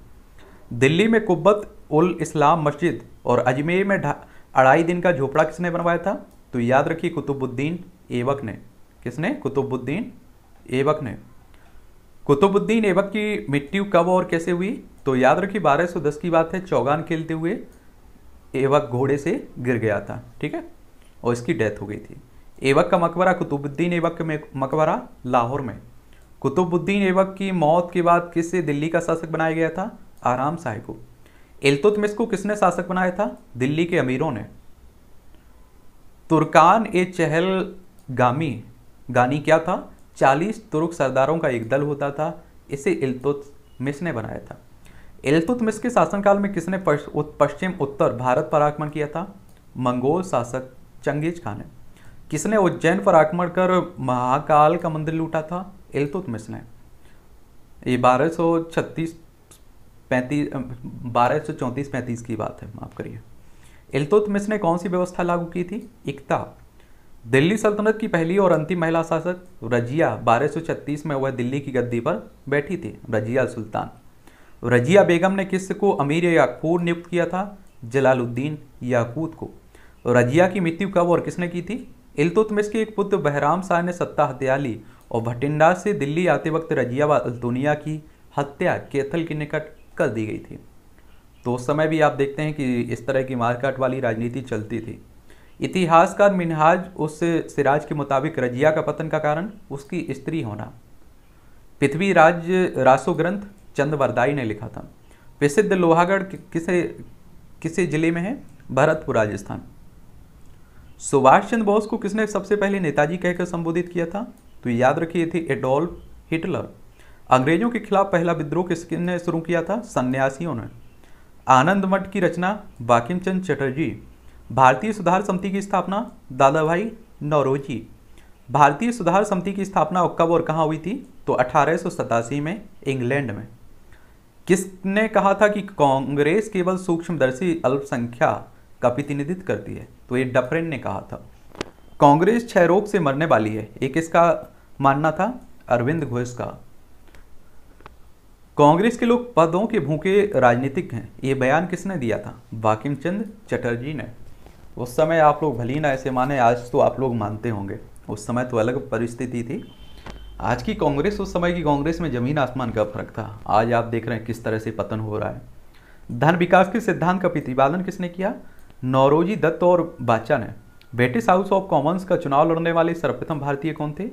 दिल्ली में कुब्बत उल इस्लाम मस्जिद और अजमेर में अढ़ाई दिन का झोपड़ा किसने बनवाया था तो याद रखिए कुतुबुद्दीन एवक ने किसने कुतुबुद्दीन एवक ने कुतुबुद्दीन ऐबक की मृत्यु कब और कैसे हुई तो याद रखिए 1210 की बात है चौगान खेलते हुए एवक घोड़े से गिर गया था ठीक है और इसकी डेथ हो गई थी एवक का मकबरा कुतुबुद्दीन एवक का मकबरा लाहौर में कुतुबुद्दीन एवक की मौत के बाद किससे दिल्ली का शासक बनाया गया था आराम साहे को इल्तुतमिस को किसने शासक बनाया था दिल्ली के अमीरों ने तुर्कान ए चहल गामी गानी क्या था 40 तुर्क सरदारों का एक दल होता था इसे इल्तुतमिस ने बनाया था इल्तुतमिस के शासनकाल में किसने पश्चिम उत्तर भारत पर आक्रमण किया था मंगोल शासक चंगेज खान ने किसने उज्जैन पर आक्रमण कर महाकाल का मंदिर लूटा था इल्तुतमिस ने ये बारह सौ छत्तीस पैंतीस बारह सौ पैंतीस की बात है माफ करिए इल्तुतमिस ने कौन सी व्यवस्था लागू की थी इकता दिल्ली सल्तनत की पहली और अंतिम महिला शासक रजिया बारह में वह दिल्ली की गद्दी पर बैठी थी रजिया सुल्तान रजिया बेगम ने किस को अमीर याकूर नियुक्त किया था जलालुद्दीन याकूत को रजिया की मृत्यु कब और किसने की थी इल्तुतमिस के एक पुत्र बहराम शाह ने सत्ता हत्या ली और भटिंडा से दिल्ली आते वक्त रजिया व अल्तुनिया की हत्या केथल के निकट कर दी गई थी तो उस समय भी आप देखते हैं कि इस तरह की मारकाट वाली राजनीति चलती थी इतिहासकार मिनहाज उस सिराज के मुताबिक रजिया का पतन का कारण उसकी स्त्री होना पृथ्वी राज रासो ग्रंथ चंद वरदाई ने लिखा था प्रसिद्ध लोहागढ़ किसे किसे जिले में है भरतपुर राजस्थान सुभाष चंद्र बोस को किसने सबसे पहले नेताजी कहकर संबोधित किया था तो याद रखिए थे एडोल्फ हिटलर अंग्रेजों के खिलाफ पहला विद्रोह किसने शुरू किया था सन्यासियों ने आनंद मठ की रचना बाकिम चंद चटर्जी भारतीय सुधार समिति की स्थापना दादा भाई नौरोजी भारतीय सुधार समिति की स्थापना कब और कहाँ हुई थी तो अठारह में इंग्लैंड में किसने कहा था कि कांग्रेस केवल सूक्ष्मदर्शी अल्पसंख्या का प्रतिनिधित्व करती है तो ये डफरेन ने कहा था कांग्रेस क्षय रोग से मरने वाली है एक इसका मानना था अरविंद घोष का कांग्रेस के लोग पदों के भूखे राजनीतिक हैं ये बयान किसने दिया था बाकिम चंद चटर्जी ने उस समय आप लोग भली ना ऐसे माने आज तो आप लोग मानते होंगे उस समय तो अलग परिस्थिति थी आज की कांग्रेस उस समय की कांग्रेस में जमीन आसमान का फर्क था आज आप देख रहे हैं किस तरह से पतन हो रहा है धन विकास के सिद्धांत का प्रतिपादन किसने किया नौरोजी दत्त और बाचा ने ब्रिटिश हाउस ऑफ कॉमन्स का चुनाव लड़ने वाले सर्वप्रथम भारतीय कौन थे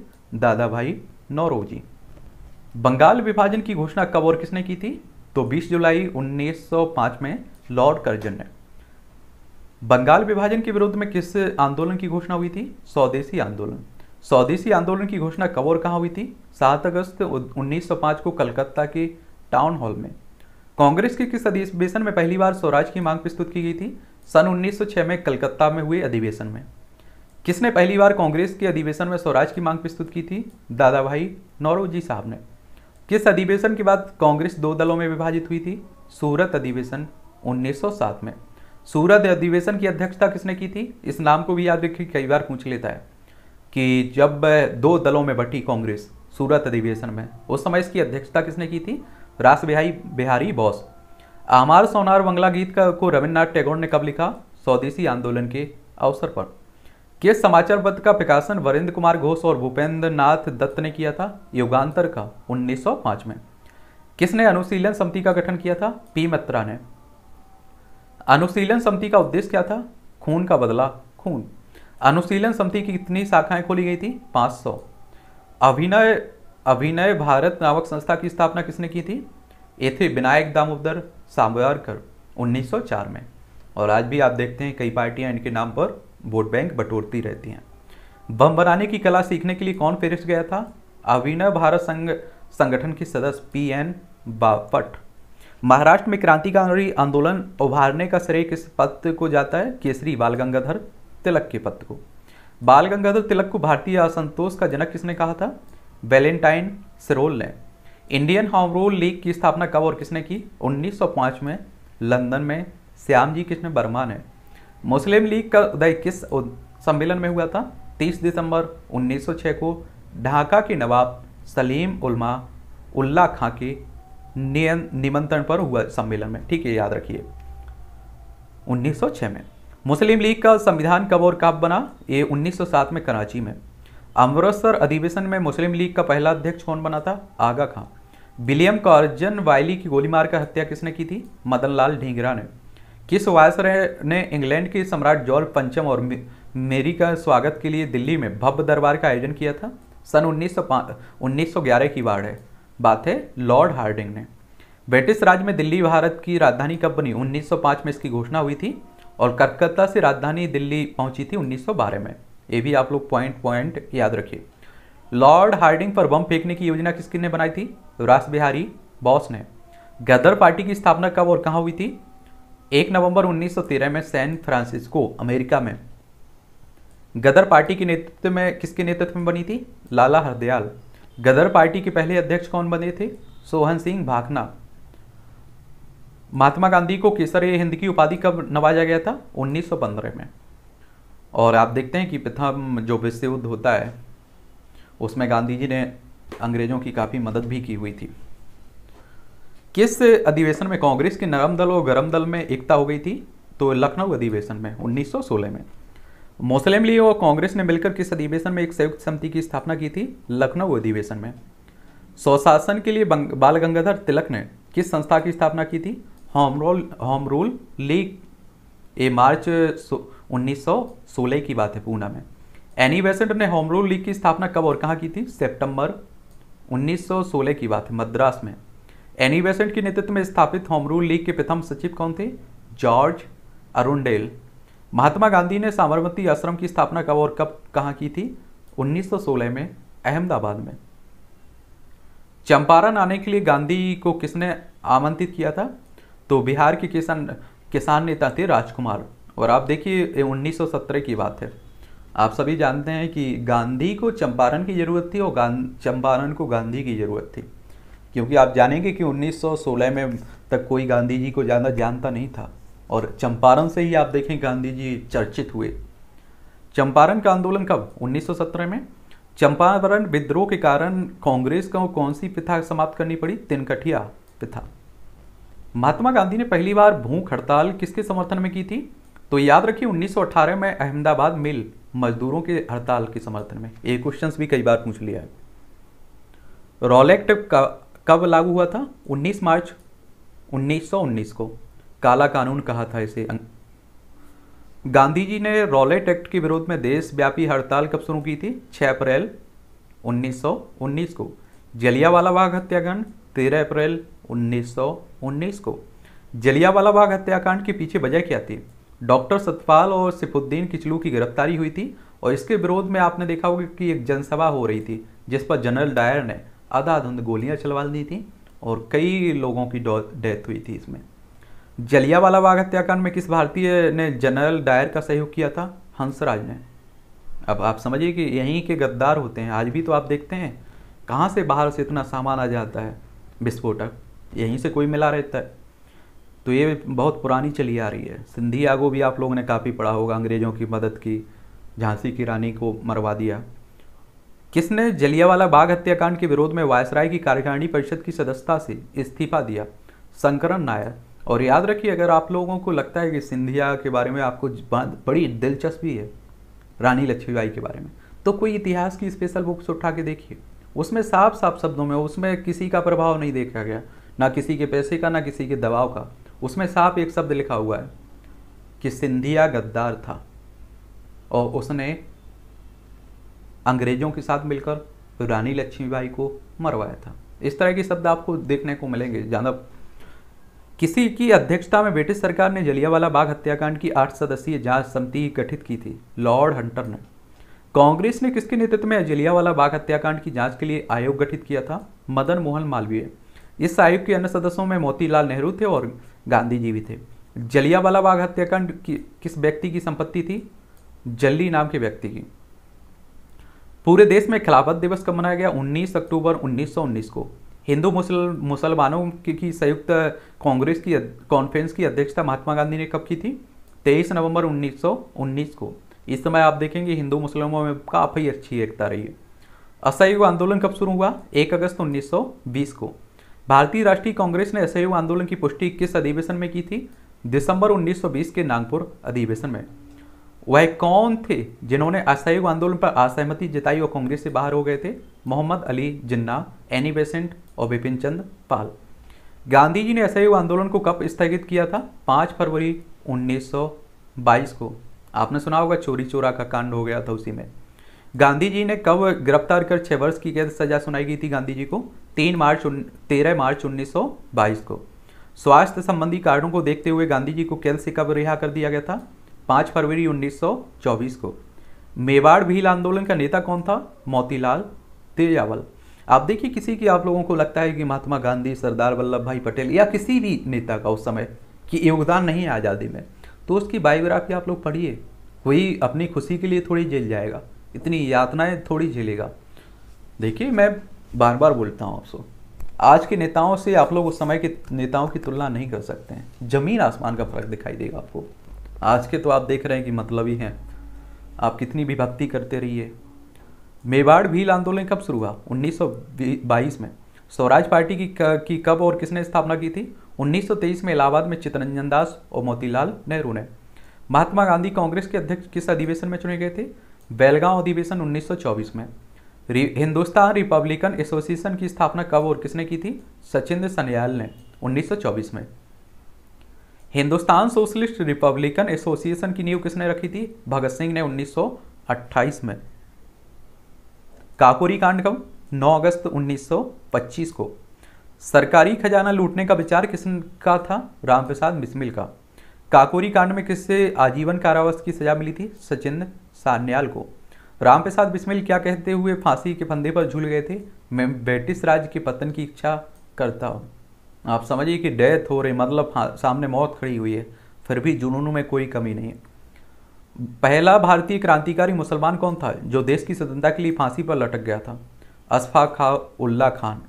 दादा भाई नौरोजी बंगाल विभाजन की घोषणा कब और किसने की थी तो 20 जुलाई 1905 में लॉर्ड कर्जन ने बंगाल विभाजन के विरोध में किस आंदोलन की घोषणा हुई थी स्वदेशी आंदोलन स्वदेशी आंदोलन की घोषणा कब और कहाँ हुई थी 7 अगस्त 1905 को कलकत्ता के टाउन हॉल में कांग्रेस के किस अधिवेशन में पहली बार स्वराज की मांग प्रस्तुत की गई थी सन 1906 में कलकत्ता में हुए अधिवेशन में किसने पहली बार कांग्रेस के अधिवेशन में स्वराज की मांग प्रस्तुत की थी दादा भाई नौरोजी साहब ने किस अधिवेशन के बाद कांग्रेस दो दलों में विभाजित हुई थी सूरत अधिवेशन 1907 में सूरत अधिवेशन की अध्यक्षता किसने की थी इस नाम को भी याद रखिए कई बार पूछ लेता है कि जब दो दलों में बटी कांग्रेस सूरत अधिवेशन में उस समय इसकी अध्यक्षता किसने की थी रास बिहारी बिहारी बॉस आमार सोनार बंगला गीत का को रविन्द्रनाथ टैगोर ने कब लिखा स्वदेशी आंदोलन के अवसर पर ये समाचार पत्र का प्रकाशन वरिंद्र कुमार घोष और भूपेंद्र नाथ दत्त ने किया था युगांतर का 1905 में किसने अनुशीलन समिति का गठन किया था पी मित्रा ने अनुशीलन समिति का उद्देश्य क्या था खून का बदला खून अनुशीलन समिति की कितनी शाखाएं खोली गई थी 500 अभिनय अभिनय भारत नामक संस्था की स्थापना किसने की थी ये थे विनायक दामोदर साम्बरकर 1904 में और आज भी आप देखते हैं कई पार्टियां इनके नाम पर वोट बैंक बटोरती रहती हैं बम बनाने की कला सीखने के लिए कौन पेरिस गया था अभिनव भारत संघ संगठन के सदस्य पी एन बापट महाराष्ट्र में क्रांतिकारी आंदोलन उभारने का श्रेय किस पद को जाता है केसरी बाल गंगाधर तिलक के पद को बाल गंगाधर तिलक को भारतीय असंतोष का जनक किसने कहा था वैलेंटाइन सरोल ने इंडियन होम रूल लीग की स्थापना कब और किसने की 1905 में लंदन में श्याम जी कृष्ण वर्मा ने मुस्लिम लीग का उदय किस सम्मेलन में हुआ था 30 दिसंबर 1906 को ढाका के नवाब सलीम उलमा उल्ला खां के निमंत्रण पर हुआ सम्मेलन में ठीक है याद रखिए 1906 में मुस्लिम लीग का संविधान कब और कब बना ये 1907 में कराची में अमृतसर अधिवेशन में मुस्लिम लीग का पहला अध्यक्ष कौन बना था आगा खां विलियम कार्जन वायली की गोली मारकर हत्या किसने की थी मदन लाल ढींगरा ने किस वायसराय ने इंग्लैंड के सम्राट जॉर्ज पंचम और मेरी का स्वागत के लिए दिल्ली में भव्य दरबार का आयोजन किया था सन उन्नीस उन्नीस की बाढ़ है बात है लॉर्ड हार्डिंग ने ब्रिटिश राज में दिल्ली भारत की राजधानी कब बनी 1905 में इसकी घोषणा हुई थी और कलकत्ता से राजधानी दिल्ली पहुंची थी 1912 में ये भी आप लोग पॉइंट पॉइंट याद रखिए लॉर्ड हार्डिंग पर बम फेंकने की योजना किसकी ने बनाई थी रास बिहारी बॉस ने गदर पार्टी की स्थापना कब और कहाँ हुई थी एक नवंबर 1913 में सैन फ्रांसिस्को अमेरिका में गदर पार्टी के नेतृत्व में किसके नेतृत्व में बनी थी लाला हरदयाल गदर पार्टी के पहले अध्यक्ष कौन बने थे सोहन सिंह भाखना महात्मा गांधी को केसर हिंद की उपाधि कब नवाजा गया था 1915 में और आप देखते हैं कि प्रथम जो विश्व युद्ध होता है उसमें गांधी जी ने अंग्रेज़ों की काफ़ी मदद भी की हुई थी किस अधिवेशन में कांग्रेस के नरम दल और गरम दल में एकता हो गई थी तो लखनऊ अधिवेशन में 1916 में मुस्लिम लीग और कांग्रेस ने मिलकर किस अधिवेशन में एक संयुक्त समिति की स्थापना की थी लखनऊ अधिवेशन में स्वशासन के लिए बाल गंगाधर तिलक ने किस संस्था की स्थापना की थी home role home rule league ये मार्च 1916 की बात है पूना में एनी बेसेंट ने होम रूल लीग की स्थापना कब और कहाँ की थी सितंबर 1916 की बात है मद्रास में एनी बेसेंट के नेतृत्व में स्थापित होम रूल लीग के प्रथम सचिव कौन थे जॉर्ज अरुणडेल महात्मा गांधी ने साबरमती आश्रम की स्थापना कब और कब कहाँ की थी 1916 में अहमदाबाद में चंपारण आने के लिए गांधी को किसने आमंत्रित किया था तो बिहार के किसान किसान नेता थे राजकुमार और आप देखिए ये 1917 की बात है आप सभी जानते हैं कि गांधी को चंपारण की ज़रूरत थी और चंपारण को गांधी की ज़रूरत थी क्योंकि आप जानेंगे कि 1916 में तक कोई गांधी जी को ज़्यादा जानता नहीं था और चंपारण से ही आप देखें गांधी जी चर्चित हुए चंपारण का आंदोलन कब 1917 में चंपारण विद्रोह के कारण कांग्रेस को कौन सी प्रथा समाप्त करनी पड़ी तिनकठिया प्रथा महात्मा गांधी ने पहली बार भूख हड़ताल किसके समर्थन में की थी तो याद रखिए 1918 में अहमदाबाद मिल मजदूरों के हड़ताल के समर्थन में ये क्वेश्चंस भी कई बार पूछ लिया है रॉलेक्ट का कब लागू हुआ था 19 मार्च 1919 को काला कानून कहा था इसे अं- गांधी जी ने रॉलेट एक्ट के विरोध में देशव्यापी हड़ताल कब शुरू की थी 6 अप्रैल 1919 को जलियावाला बाग हत्याकांड 13 अप्रैल 1919 को जलियावाला बाग हत्याकांड के पीछे वजह क्या थी डॉक्टर सतपाल और सिफुद्दीन किचलू की गिरफ्तारी हुई थी और इसके विरोध में आपने देखा होगा कि एक जनसभा हो रही थी जिस पर जनरल डायर ने आधा धुंध गोलियां चलवा दी थी और कई लोगों की डेथ हुई थी इसमें जलियावाला बाग हत्याकांड में किस भारतीय ने जनरल डायर का सहयोग किया था हंसराज ने अब आप समझिए कि यहीं के गद्दार होते हैं आज भी तो आप देखते हैं कहाँ से बाहर से इतना सामान आ जाता है विस्फोटक यहीं से कोई मिला रहता है तो ये बहुत पुरानी चली आ रही है सिंधी आगो भी आप लोगों ने काफ़ी पढ़ा होगा अंग्रेज़ों की मदद की झांसी की रानी को मरवा दिया किसने जलियावाला बाग हत्याकांड के विरोध में वायसराय की कार्यकारिणी परिषद की सदस्यता से इस्तीफा दिया संकरण नायर और याद रखिए अगर आप लोगों को लगता है कि सिंधिया के बारे में आपको बड़ी दिलचस्पी है रानी लक्ष्मीबाई के बारे में तो कोई इतिहास की स्पेशल बुक्स उठा के देखिए उसमें साफ साफ शब्दों में उसमें किसी का प्रभाव नहीं देखा गया ना किसी के पैसे का ना किसी के दबाव का उसमें साफ एक शब्द लिखा हुआ है कि सिंधिया गद्दार था और उसने अंग्रेजों के साथ मिलकर रानी लक्ष्मीबाई को मरवाया था इस तरह के शब्द आपको देखने को मिलेंगे ज़्यादा किसी की अध्यक्षता में ब्रिटिश सरकार ने जलियावाला बाग हत्याकांड की आठ सदस्यीय जांच समिति गठित की थी लॉर्ड हंटर ने कांग्रेस ने किसके नेतृत्व में जलियावाला बाग हत्याकांड की जांच के लिए आयोग गठित किया था मदन मोहन मालवीय इस आयोग के अन्य सदस्यों में मोतीलाल नेहरू थे और गांधी जी भी थे जलियावाला बाग हत्याकांड किस व्यक्ति की संपत्ति थी जल्ली नाम के व्यक्ति की पूरे देश में खिलाफत दिवस कब मनाया गया 19 अक्टूबर 1919 को हिंदू मुसल मुसलमानों की, की संयुक्त कांग्रेस की कॉन्फ्रेंस की अध्यक्षता महात्मा गांधी ने कब की थी 23 नवंबर 1919 को इस समय आप देखेंगे हिंदू मुसलमानों में काफ़ी अच्छी एकता रही है असहयोग आंदोलन कब शुरू हुआ 1 अगस्त 1920 को भारतीय राष्ट्रीय कांग्रेस ने असहयोग आंदोलन की पुष्टि किस अधिवेशन में की थी दिसंबर 1920 के नागपुर अधिवेशन में वह कौन थे जिन्होंने असहयोग आंदोलन पर असहमति जताई और कांग्रेस से बाहर हो गए थे मोहम्मद अली जिन्ना एनी बेसेंट और बिपिन चंद पाल गांधी जी ने असहयोग आंदोलन को कब स्थगित किया था पाँच फरवरी 1922 को आपने सुना होगा चोरी चोरा का कांड हो गया था उसी में गांधी जी ने कब गिरफ्तार कर छः वर्ष की कैद सजा सुनाई गई थी गांधी जी को तीन मार्च तेरह मार्च बाईस को स्वास्थ्य संबंधी कारणों को देखते हुए गांधी जी को कैद से कब रिहा कर दिया गया था पाँच फरवरी 1924 को मेवाड़ भील आंदोलन का नेता कौन था मोतीलाल तेजावल आप देखिए किसी की आप लोगों को लगता है कि महात्मा गांधी सरदार वल्लभ भाई पटेल या किसी भी नेता का उस समय कि योगदान नहीं है आज़ादी में तो उसकी बायोग्राफी आप लोग पढ़िए वही अपनी खुशी के लिए थोड़ी झेल जाएगा इतनी यातनाएं थोड़ी झेलेगा देखिए मैं बार बार बोलता हूँ आपसे आज के नेताओं से आप लोग उस समय के नेताओं की तुलना नहीं कर सकते हैं जमीन आसमान का फर्क दिखाई देगा आपको आज के तो आप देख रहे हैं कि मतलब ही हैं आप कितनी भी भक्ति करते रहिए मेवाड़ भील आंदोलन कब शुरू हुआ 1922 में स्वराज पार्टी की, की कब और किसने स्थापना की थी 1923 में इलाहाबाद में चितरंजन दास और मोतीलाल नेहरू ने महात्मा गांधी कांग्रेस के अध्यक्ष किस अधिवेशन में चुने गए थे बेलगांव अधिवेशन 1924 में हिंदुस्तान रिपब्लिकन एसोसिएशन की स्थापना कब और किसने की थी सचिंद्र सन्याल ने 1924 में हिंदुस्तान सोशलिस्ट रिपब्लिकन एसोसिएशन की नींव किसने रखी थी भगत सिंह ने 1928 में काकोरी कांड कब 9 अगस्त 1925 को सरकारी खजाना लूटने का विचार का था रामप्रसाद बिस्मिल का काकोरी कांड में किससे आजीवन कारावास की सजा मिली थी सचिन सान्याल को रामप्रसाद बिस्मिल क्या कहते हुए फांसी के फंदे पर झूल गए थे मैं ब्रिटिश राज्य के पतन की इच्छा करता हूँ आप समझिए कि डेथ हो रही मतलब हाँ, सामने मौत खड़ी हुई है फिर भी जुनून में कोई कमी नहीं है पहला भारतीय क्रांतिकारी मुसलमान कौन था जो देश की स्वतंत्रता के लिए फांसी पर लटक गया था अशफाक खा उल्ला खान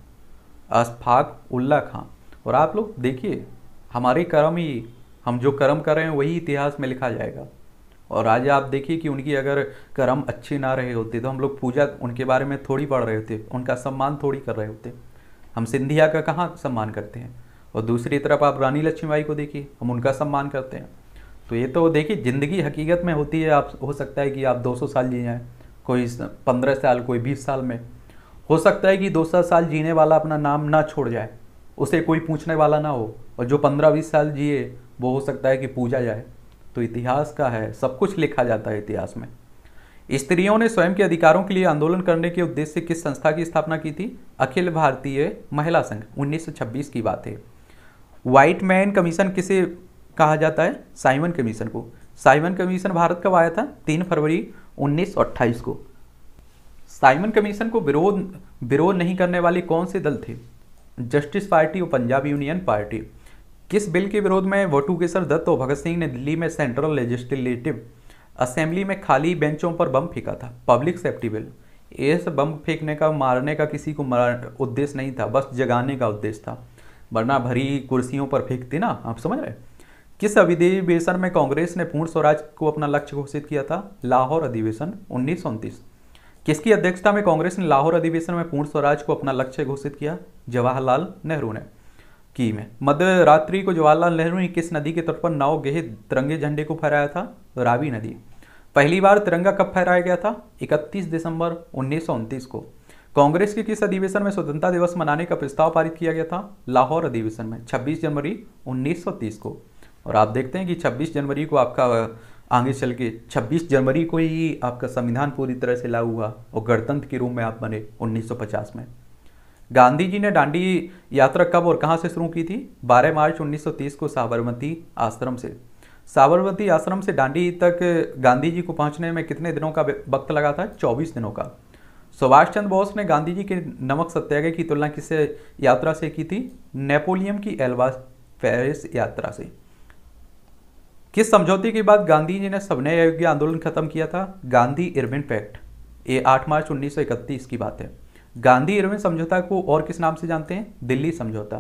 अशफाक उल्ला खान और आप लोग देखिए हमारे कर्म ही हम जो कर्म कर रहे हैं वही इतिहास में लिखा जाएगा और आज आप देखिए कि उनकी अगर कर्म अच्छे ना रहे होते तो हम लोग पूजा उनके बारे में थोड़ी पढ़ रहे होते उनका सम्मान थोड़ी कर रहे होते हम सिंधिया का कहाँ सम्मान करते हैं और दूसरी तरफ आप रानी लक्ष्मीबाई को देखिए हम उनका सम्मान करते हैं तो ये तो देखिए ज़िंदगी हकीकत में होती है आप हो सकता है कि आप 200 साल जी जाएँ कोई 15 साल कोई 20 साल में हो सकता है कि 200 साल जीने वाला अपना नाम ना छोड़ जाए उसे कोई पूछने वाला ना हो और जो 15-20 साल जिए वो हो सकता है कि पूजा जाए तो इतिहास का है सब कुछ लिखा जाता है इतिहास में स्त्रियों ने स्वयं के अधिकारों के लिए आंदोलन करने के उद्देश्य से किस संस्था की स्थापना की थी अखिल भारतीय महिला संघ 1926 की बात है व्हाइट मैन कमीशन किसे कहा जाता है साइमन कमीशन को साइमन कमीशन भारत कब आया था तीन फरवरी 1928 को साइमन कमीशन को विरोध विरोध नहीं करने वाले कौन से दल थे जस्टिस पार्टी और पंजाब यूनियन पार्टी किस बिल के विरोध में केसर दत्त और भगत सिंह ने दिल्ली में सेंट्रल लेजिस्लेटिव असेंबली में खाली बेंचों पर बम फेंका था पब्लिक सेफ्टी बिल इस बम फेंकने का मारने का किसी को उद्देश्य नहीं था बस जगाने का उद्देश्य था वरना भरी कुर्सियों पर फेंकते ना आप समझ रहे किस अधिवेशन में कांग्रेस ने पूर्ण स्वराज को अपना लक्ष्य घोषित किया था लाहौर अधिवेशन उन्नीस किसकी अध्यक्षता में कांग्रेस ने लाहौर अधिवेशन में पूर्ण स्वराज को अपना लक्ष्य घोषित किया जवाहरलाल नेहरू ने की में मध्य रात्रि को जवाहरलाल नेहरू ने किस नदी के तट पर नाव गेह तिरंगे झंडे को फहराया था रावी नदी पहली बार तिरंगा कब फहराया गया था 31 दिसंबर उन्नीस को कांग्रेस के किस अधिवेशन में स्वतंत्रता दिवस मनाने का प्रस्ताव पारित किया गया था लाहौर अधिवेशन में 26 जनवरी 1930 को और आप देखते हैं कि 26 जनवरी को आपका आगे चल के छब्बीस जनवरी को ही आपका संविधान पूरी तरह से लागू हुआ और गणतंत्र के रूप में आप बने उन्नीस में गांधी जी ने डांडी यात्रा कब और कहाँ से शुरू की थी 12 मार्च 1930 को साबरमती आश्रम से साबरमती आश्रम से डांडी तक गांधी जी को पहुंचने में कितने दिनों का वक्त लगा था 24 दिनों का सुभाष चंद्र बोस ने गांधी जी के नमक सत्याग्रह की तुलना किससे यात्रा से की थी नेपोलियन की एल्वा पेरिस यात्रा से किस समझौते के बाद गांधी जी ने सबने अयोग्य आंदोलन खत्म किया था गांधी इरविन पैक्ट ये 8 मार्च 1931 की बात है गांधी इरविन समझौता को और किस नाम से जानते हैं दिल्ली समझौता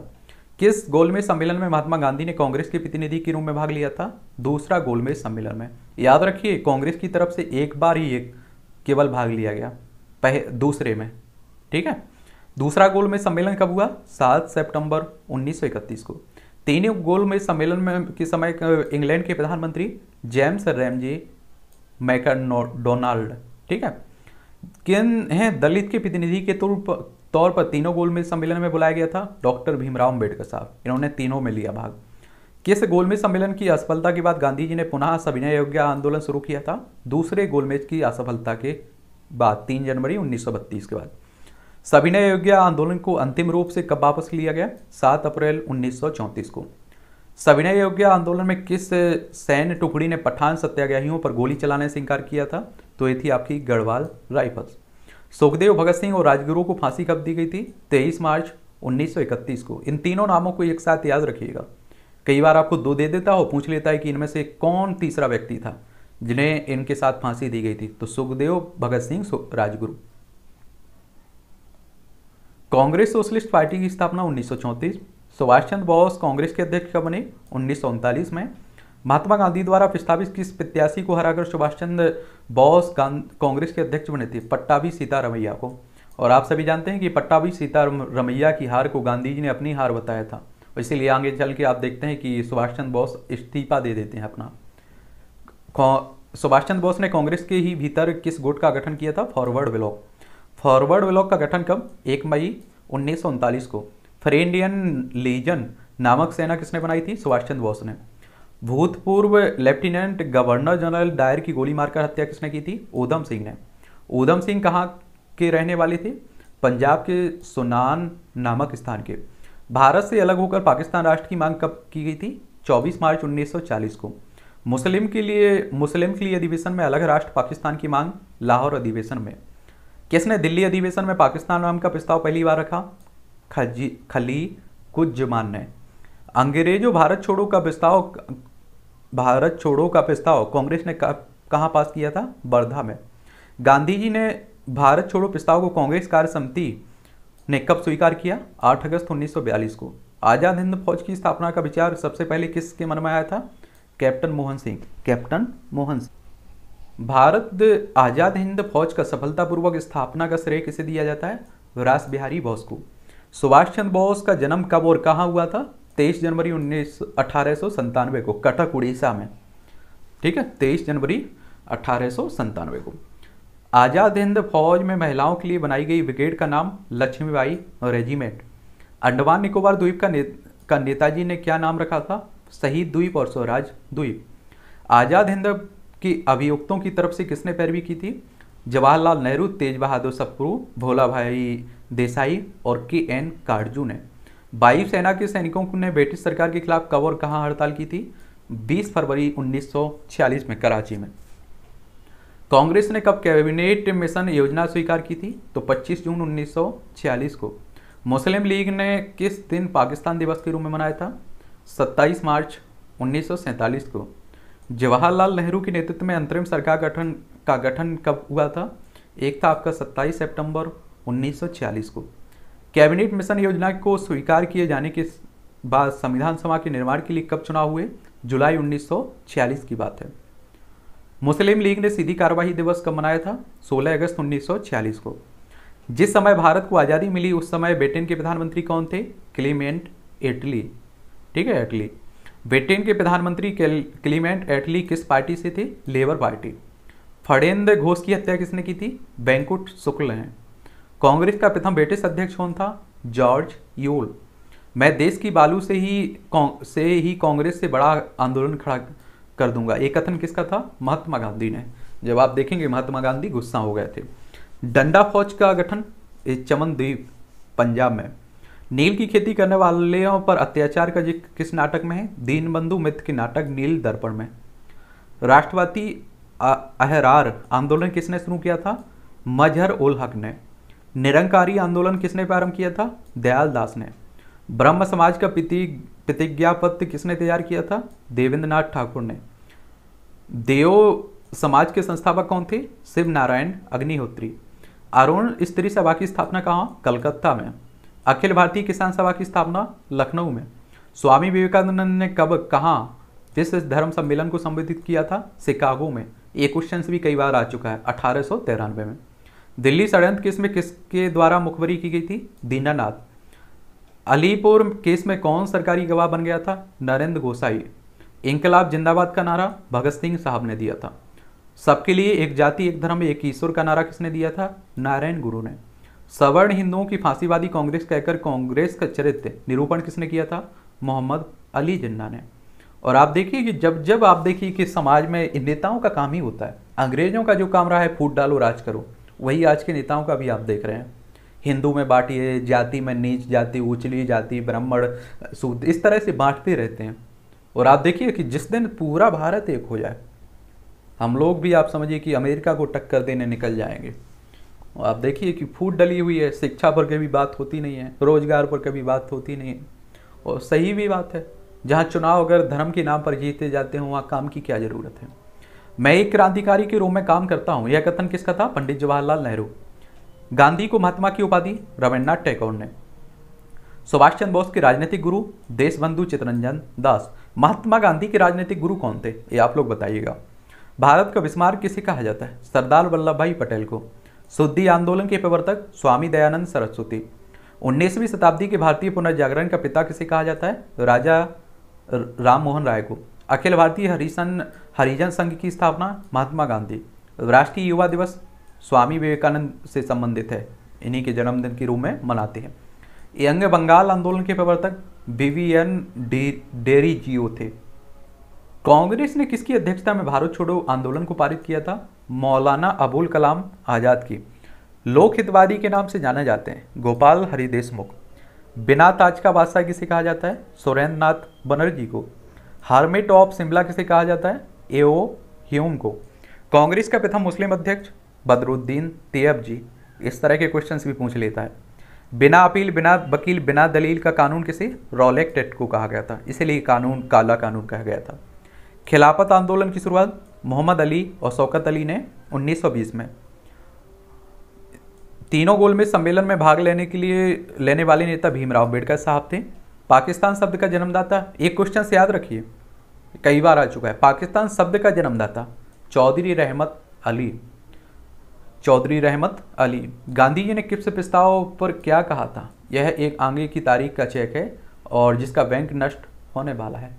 किस गोलमेज सम्मेलन में महात्मा गांधी ने कांग्रेस के प्रतिनिधि के रूप में भाग लिया था दूसरा गोलमेज सम्मेलन में याद रखिए कांग्रेस की तरफ से एक बार ही एक केवल भाग लिया गया पह दूसरे में ठीक है दूसरा गोलमेज सम्मेलन कब हुआ सात सितंबर 1931 को तीनों गोलमेज सम्मेलन में के समय इंग्लैंड के प्रधानमंत्री जेम्स रैमजी डोनाल्ड ठीक है किन हैं दलित के प्रतिनिधि के तौर पर तीनों गोलमेज सम्मेलन में बुलाया गया था डॉक्टर भीमराव अम्बेडकर साहब इन्होंने तीनों में लिया भाग किस गोलमेज सम्मेलन की असफलता के बाद गांधी जी ने पुनः सविनय योग्य आंदोलन शुरू किया था दूसरे गोलमेज की असफलता के बाद तीन जनवरी उन्नीस के बाद सविनय योग्य आंदोलन को अंतिम रूप से कब वापस लिया गया सात अप्रैल उन्नीस को सविनय योग्य आंदोलन में किस सैन्य टुकड़ी ने पठान सत्याग्रहियों पर गोली चलाने से इंकार किया था तो ये थी आपकी गढ़वाल राइफल्स सुखदेव भगत सिंह और राजगुरु को फांसी कब दी गई थी तेईस मार्च 1931 को इन तीनों नामों को एक साथ याद रखिएगा कई बार आपको दो दे देता हो पूछ लेता है कि इनमें से कौन तीसरा व्यक्ति था जिन्हें इनके साथ फांसी दी गई थी तो Sukhdev Bhagat Singh Rajguru Congress Socialist Party की स्थापना उन्नीस सुभाष चंद्र बोस कांग्रेस के अध्यक्ष कब बने उन्नीस में महात्मा गांधी द्वारा प्रस्तावित किस प्रत्याशी को हराकर सुभाष चंद्र बोस कांग्रेस के अध्यक्ष बने थे पट्टाभी सीतारमैया को और आप सभी जानते हैं कि पट्टाभी सीतारमैया की हार को गांधी जी ने अपनी हार बताया था इसीलिए आगे चल के आप देखते हैं कि सुभाष चंद्र बोस इस्तीफा दे देते हैं अपना सुभाष चंद्र बोस ने कांग्रेस के ही भीतर किस गुट का गठन किया था फॉरवर्ड ब्लॉक फॉरवर्ड ब्लॉक का गठन कब एक मई उन्नीस को फ्रेंडियन लीजन नामक सेना किसने बनाई थी सुभाष चंद्र बोस ने भूतपूर्व लेफ्टिनेंट गवर्नर जनरल डायर की गोली मारकर हत्या किसने की थी ऊधम सिंह ने ऊधम सिंह कहाँ के रहने वाले थे पंजाब के सुनान नामक स्थान के भारत से अलग होकर पाकिस्तान राष्ट्र की मांग कब की गई थी 24 मार्च 1940 को मुस्लिम के लिए मुस्लिम के लिए अधिवेशन में अलग राष्ट्र पाकिस्तान की मांग लाहौर अधिवेशन में किसने दिल्ली अधिवेशन में पाकिस्तान नाम का प्रस्ताव पहली बार रखा खजी खली कुज्जमान ने अंग्रेजों भारत छोड़ो का प्रस्ताव भारत छोड़ो का प्रस्ताव कांग्रेस ने कहाँ पास किया था वर्धा में गांधी जी ने भारत छोड़ो प्रस्ताव को कांग्रेस कार्य समिति ने कब स्वीकार किया 8 अगस्त 1942 को आज़ाद हिंद फौज की स्थापना का विचार सबसे पहले किसके मन में आया था कैप्टन मोहन सिंह कैप्टन मोहन सिंह भारत आज़ाद हिंद फौज का सफलतापूर्वक स्थापना का श्रेय किसे दिया जाता है रास बिहारी बोस को सुभाष चंद्र बोस का जन्म कब और कहाँ हुआ था तेईस जनवरी उन्नीस अठारह सौ संतानवे को कटक उड़ीसा में ठीक है तेईस जनवरी अठारह सौ संतानवे को आज़ाद हिंद फौज में महिलाओं के लिए बनाई गई ब्रिगेड का नाम लक्ष्मीबाई रेजिमेंट अंडमान निकोबार द्वीप का ने, का नेताजी ने क्या नाम रखा था शहीद द्वीप और स्वराज द्वीप आज़ाद हिंद की अभियुक्तों की तरफ से किसने पैरवी की थी जवाहरलाल नेहरू तेज बहादुर सप्रू भोला भाई देसाई और के एन कार्जू ने वायुसेना के सैनिकों ने ब्रिटिश सरकार के खिलाफ कब और कहाँ हड़ताल की थी 20 फरवरी 1946 में कराची में कांग्रेस ने कब कैबिनेट मिशन योजना स्वीकार की थी तो 25 जून 1946 को मुस्लिम लीग ने किस दिन पाकिस्तान दिवस के रूप में मनाया था 27 मार्च 1947 को जवाहरलाल नेहरू के नेतृत्व में अंतरिम सरकार गठन का गठन कब हुआ था एक था आपका सत्ताईस सितंबर उन्नीस को कैबिनेट मिशन योजना को स्वीकार किए जाने के बाद संविधान सभा के निर्माण के लिए कब चुनाव हुए जुलाई 1946 की बात है मुस्लिम लीग ने सीधी कार्यवाही दिवस कब मनाया था 16 अगस्त 1946 को जिस समय भारत को आज़ादी मिली उस समय ब्रिटेन के प्रधानमंत्री कौन थे क्लीमेंट एटली ठीक है एटली ब्रिटेन के प्रधानमंत्री क्लीमेंट एटली किस पार्टी से थे लेबर पार्टी फड़ेंद्र घोष की हत्या किसने की थी बैंकुट शुक्ल हैं कांग्रेस का प्रथम ब्रिटिश अध्यक्ष कौन था जॉर्ज योल मैं देश की बालू से ही से ही कांग्रेस से बड़ा आंदोलन खड़ा कर दूंगा एक कथन किसका था महात्मा गांधी ने जब आप देखेंगे महात्मा गांधी गुस्सा हो गए थे डंडा फौज का गठन चमन द्वीप पंजाब में नील की खेती करने वाले पर अत्याचार का जिक्र किस नाटक में है दीनबंधु मित्र के नाटक नील दर्पण में राष्ट्रवादी अहरार आंदोलन किसने शुरू किया था मजहर उल हक ने निरंकारी आंदोलन किसने प्रारंभ किया था दयाल दास ने ब्रह्म समाज का प्रतिज्ञा पत्र किसने तैयार किया था देवेंद्र नाथ ठाकुर ने देव समाज के संस्थापक कौन थे शिव नारायण अग्निहोत्री अरुण स्त्री सभा की स्थापना कहाँ कलकत्ता में अखिल भारतीय किसान सभा की स्थापना लखनऊ में स्वामी विवेकानंद ने कब कहाँ जिस धर्म सम्मेलन को संबोधित किया था शिकागो में ये क्वेश्चन भी कई बार आ चुका है अठारह में दिल्ली षडयंत्र केस में किसके द्वारा मुखबरी की गई थी दीनानाथ अलीपुर केस में कौन सरकारी गवाह बन गया था नरेंद्र गोसाई इंकलाब जिंदाबाद का नारा भगत सिंह साहब ने दिया था सबके लिए एक जाति एक धर्म एक ईश्वर का नारा किसने दिया था नारायण गुरु ने सवर्ण हिंदुओं की फांसीवादी कांग्रेस कहकर कांग्रेस का चरित्र निरूपण किसने किया था मोहम्मद अली जिन्ना ने और आप देखिए कि जब जब आप देखिए कि समाज में नेताओं का काम ही होता है अंग्रेजों का जो काम रहा है फूट डालो राज करो वही आज के नेताओं का भी आप देख रहे हैं हिंदू में बांटिए जाति में नीच जाति उचली जाति ब्राह्मण सूद इस तरह से बांटते रहते हैं और आप देखिए कि जिस दिन पूरा भारत एक हो जाए हम लोग भी आप समझिए कि अमेरिका को टक्कर देने निकल जाएंगे और आप देखिए कि फूट डली हुई है शिक्षा पर कभी बात होती नहीं है रोजगार पर कभी बात होती नहीं है और सही भी बात है जहाँ चुनाव अगर धर्म के नाम पर जीते जाते हैं वहाँ काम की क्या ज़रूरत है मैं एक क्रांतिकारी के रूप में काम करता हूँ यह कथन किसका था पंडित जवाहरलाल नेहरू गांधी को महात्मा की उपाधि रविन्द्रनाथ टैगोर ने सुभाष चंद्र बोस के राजनीतिक गुरु देशबंधु चितरंजन दास महात्मा गांधी के राजनीतिक गुरु कौन थे ये आप लोग बताइएगा भारत का विस्मार किसे कहा जाता है सरदार वल्लभ भाई पटेल को शुद्धि आंदोलन के प्रवर्तक स्वामी दयानंद सरस्वती उन्नीसवीं शताब्दी के भारतीय पुनर्जागरण का पिता किसे कहा जाता है राजा राम मोहन राय को अखिल भारतीय हरिशन हरिजन संघ की स्थापना महात्मा गांधी राष्ट्रीय युवा दिवस स्वामी विवेकानंद से संबंधित है इन्हीं के जन्मदिन के रूप में मनाते हैं यंग बंगाल आंदोलन के प्रवर्तक बीवीएन डेरी जियो थे कांग्रेस ने किसकी अध्यक्षता में भारत छोड़ो आंदोलन को पारित किया था मौलाना अबुल कलाम आज़ाद की लोक हितवादी के नाम से जाने जाते हैं गोपाल हरिदेशमुख बिना ताज का बादशाह किसे कहा जाता है सुरेंद्र नाथ बनर्जी को हार्मेट ऑफ शिमला किसे कहा जाता है एओ ह्यूम को कांग्रेस का प्रथम मुस्लिम अध्यक्ष बदरुद्दीन तेयब जी इस तरह के क्वेश्चन भी पूछ लेता है बिना अपील बिना वकील बिना दलील का कानून किसे रॉलेक्ट एक्ट को कहा गया था इसीलिए कानून काला कानून कहा गया था खिलाफत आंदोलन की शुरुआत मोहम्मद अली और शौकत अली ने 1920 में तीनों गोलमेज सम्मेलन में भाग लेने के लिए लेने वाले नेता भीमराव अम्बेडकर साहब थे पाकिस्तान शब्द का जन्मदाता एक क्वेश्चन से याद रखिए कई बार आ चुका है पाकिस्तान शब्द का जन्मदाता चौधरी रहमत अली चौधरी रहमत अली गांधी जी ने किप्स प्रस्ताव पर क्या कहा था यह एक आगे की तारीख का चेक है और जिसका बैंक नष्ट होने वाला है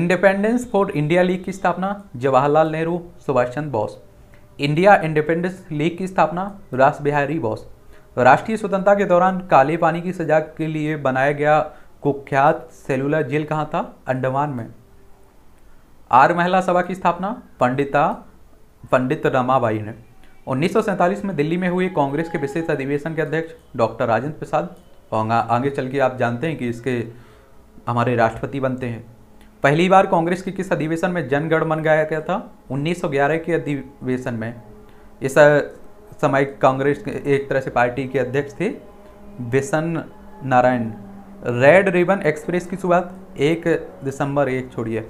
इंडिपेंडेंस फॉर इंडिया लीग की स्थापना Jawaharlal Nehru Subhash Chandra Bose India Independence League की स्थापना रास बिहारी बोस तो राष्ट्रीय स्वतंत्रता के दौरान काले पानी की सजा के लिए बनाया गया कुख्यात सेलुलर जेल कहाँ था अंडमान में आर महिला सभा की स्थापना पंडिता पंडित रमाबाई ने उन्नीस में दिल्ली में हुए कांग्रेस के विशेष अधिवेशन के अध्यक्ष डॉक्टर राजेंद्र प्रसाद और आगे चल के आप जानते हैं कि इसके हमारे राष्ट्रपति बनते हैं पहली बार कांग्रेस के किस अधिवेशन में जनगण मन गाया गया था 1911 के अधिवेशन में इस समय कांग्रेस एक तरह से पार्टी के अध्यक्ष थे बेसन नारायण रेड रिबन एक्सप्रेस की शुरुआत एक दिसंबर एक छोड़िए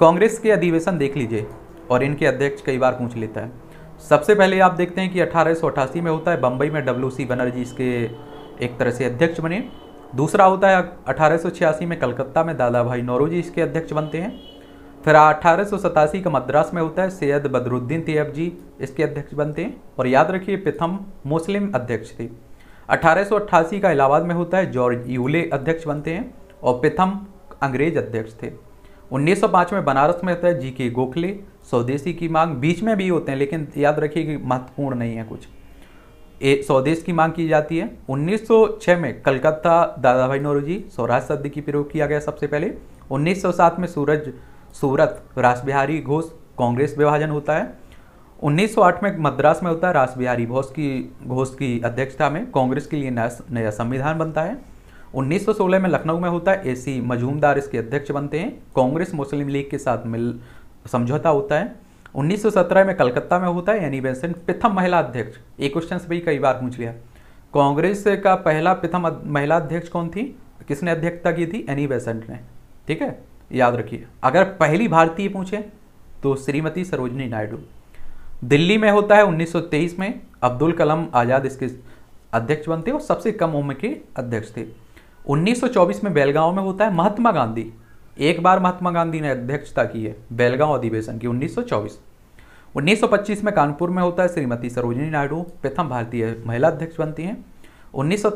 कांग्रेस के अधिवेशन देख लीजिए और इनके अध्यक्ष कई बार पूछ लेता है सबसे पहले आप देखते हैं कि अठारह में होता है बम्बई में डब्ल्यू सी बनर्जी इसके एक तरह से अध्यक्ष बने दूसरा होता है अठारह में कलकत्ता में दादा भाई नौरोजी इसके अध्यक्ष बनते हैं फिर अठारह का मद्रास में होता है सैयद बदरुद्दीन तैयब जी इसके अध्यक्ष बनते हैं और याद रखिए प्रथम मुस्लिम अध्यक्ष थे अट्ठासी का इलाहाबाद में होता है जॉर्ज यूले अध्यक्ष बनते हैं और प्रथम अंग्रेज अध्यक्ष थे 1905 में बनारस में होता है जी के गोखले स्वदेशी की मांग बीच में भी होते हैं लेकिन याद रखिए कि महत्वपूर्ण नहीं है कुछ ए स्वदेश की मांग की जाती है 1906 में कलकत्ता दादा भाई जी स्वराज शब्द की प्रयोग किया गया सबसे पहले 1907 में सूरज सूरत रासबिहारी घोष कांग्रेस विभाजन होता है 1908 में मद्रास में होता है रासबिहारी घोष की घोष की अध्यक्षता में कांग्रेस के लिए नया संविधान बनता है 1916 में लखनऊ में होता है ए सी मजूमदार इसके अध्यक्ष बनते हैं कांग्रेस मुस्लिम लीग के साथ मिल समझौता होता है 1917 में कलकत्ता में होता है यानी बेसेंट प्रथम महिला अध्यक्ष एक क्वेश्चन से भी कई बार पूछ लिया कांग्रेस का पहला प्रथम महिला अध्यक्ष कौन थी किसने अध्यक्षता की थी एनी बेसेंट ने ठीक है याद रखिए अगर पहली भारतीय पूछे तो श्रीमती सरोजनी नायडू दिल्ली में होता है 1923 में अब्दुल कलाम आज़ाद इसके अध्यक्ष बनते और सबसे कम उम्र के अध्यक्ष थे 1924 में बेलगांव में होता है महात्मा गांधी एक बार महात्मा गांधी ने अध्यक्षता की है बेलगांव अधिवेशन की 1924 1925 में कानपुर में होता है श्रीमती सरोजनी नायडू प्रथम भारतीय महिला अध्यक्ष बनती हैं उन्नीस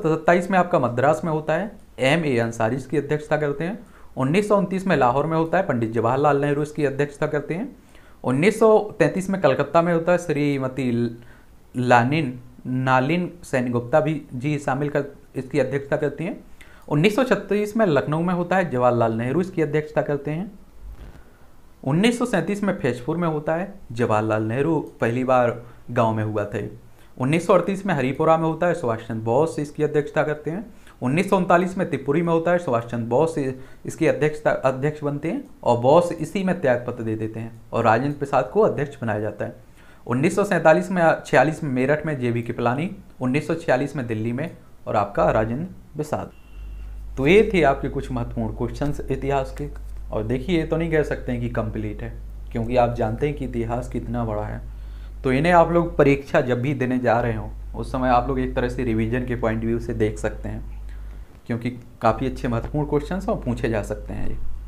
में आपका मद्रास में होता है एम ए अंसारी इसकी अध्यक्षता करते हैं उन्नीस में लाहौर में होता है पंडित जवाहरलाल नेहरू इसकी अध्यक्षता करते हैं 1933 में कलकत्ता में होता है श्रीमती लानिन नालिन गुप्ता भी जी शामिल कर इसकी अध्यक्षता करती हैं 1936 में लखनऊ में होता है जवाहरलाल नेहरू इसकी अध्यक्षता करते हैं 1937 में फेजपुर में होता है जवाहरलाल नेहरू पहली बार गांव में हुआ थे 1938 में हरिपुरा में होता है सुभाष चंद्र बोस इसकी अध्यक्षता करते हैं उन्नीस में त्रिपुरी में होता है सुभाष चंद्र बोस इसकी अध्यक्षता अध्यक्ष बनते हैं और बोस इसी में त्यागपत्र दे देते हैं और राजेंद्र प्रसाद को अध्यक्ष बनाया जाता है उन्नीस में छियालीस में मेरठ में जे के पलानी उन्नीस में दिल्ली में और आपका राजेंद्र प्रसाद तो ये थे आपके कुछ महत्वपूर्ण क्वेश्चन इतिहास के और देखिए ये तो नहीं कह सकते हैं कि कंप्लीट है क्योंकि आप जानते हैं कि इतिहास कितना बड़ा है तो इन्हें आप लोग परीक्षा जब भी देने जा रहे हो उस समय आप लोग एक तरह से रिवीजन के पॉइंट व्यू से देख सकते हैं क्योंकि काफ़ी अच्छे महत्वपूर्ण क्वेश्चन और पूछे जा सकते हैं ये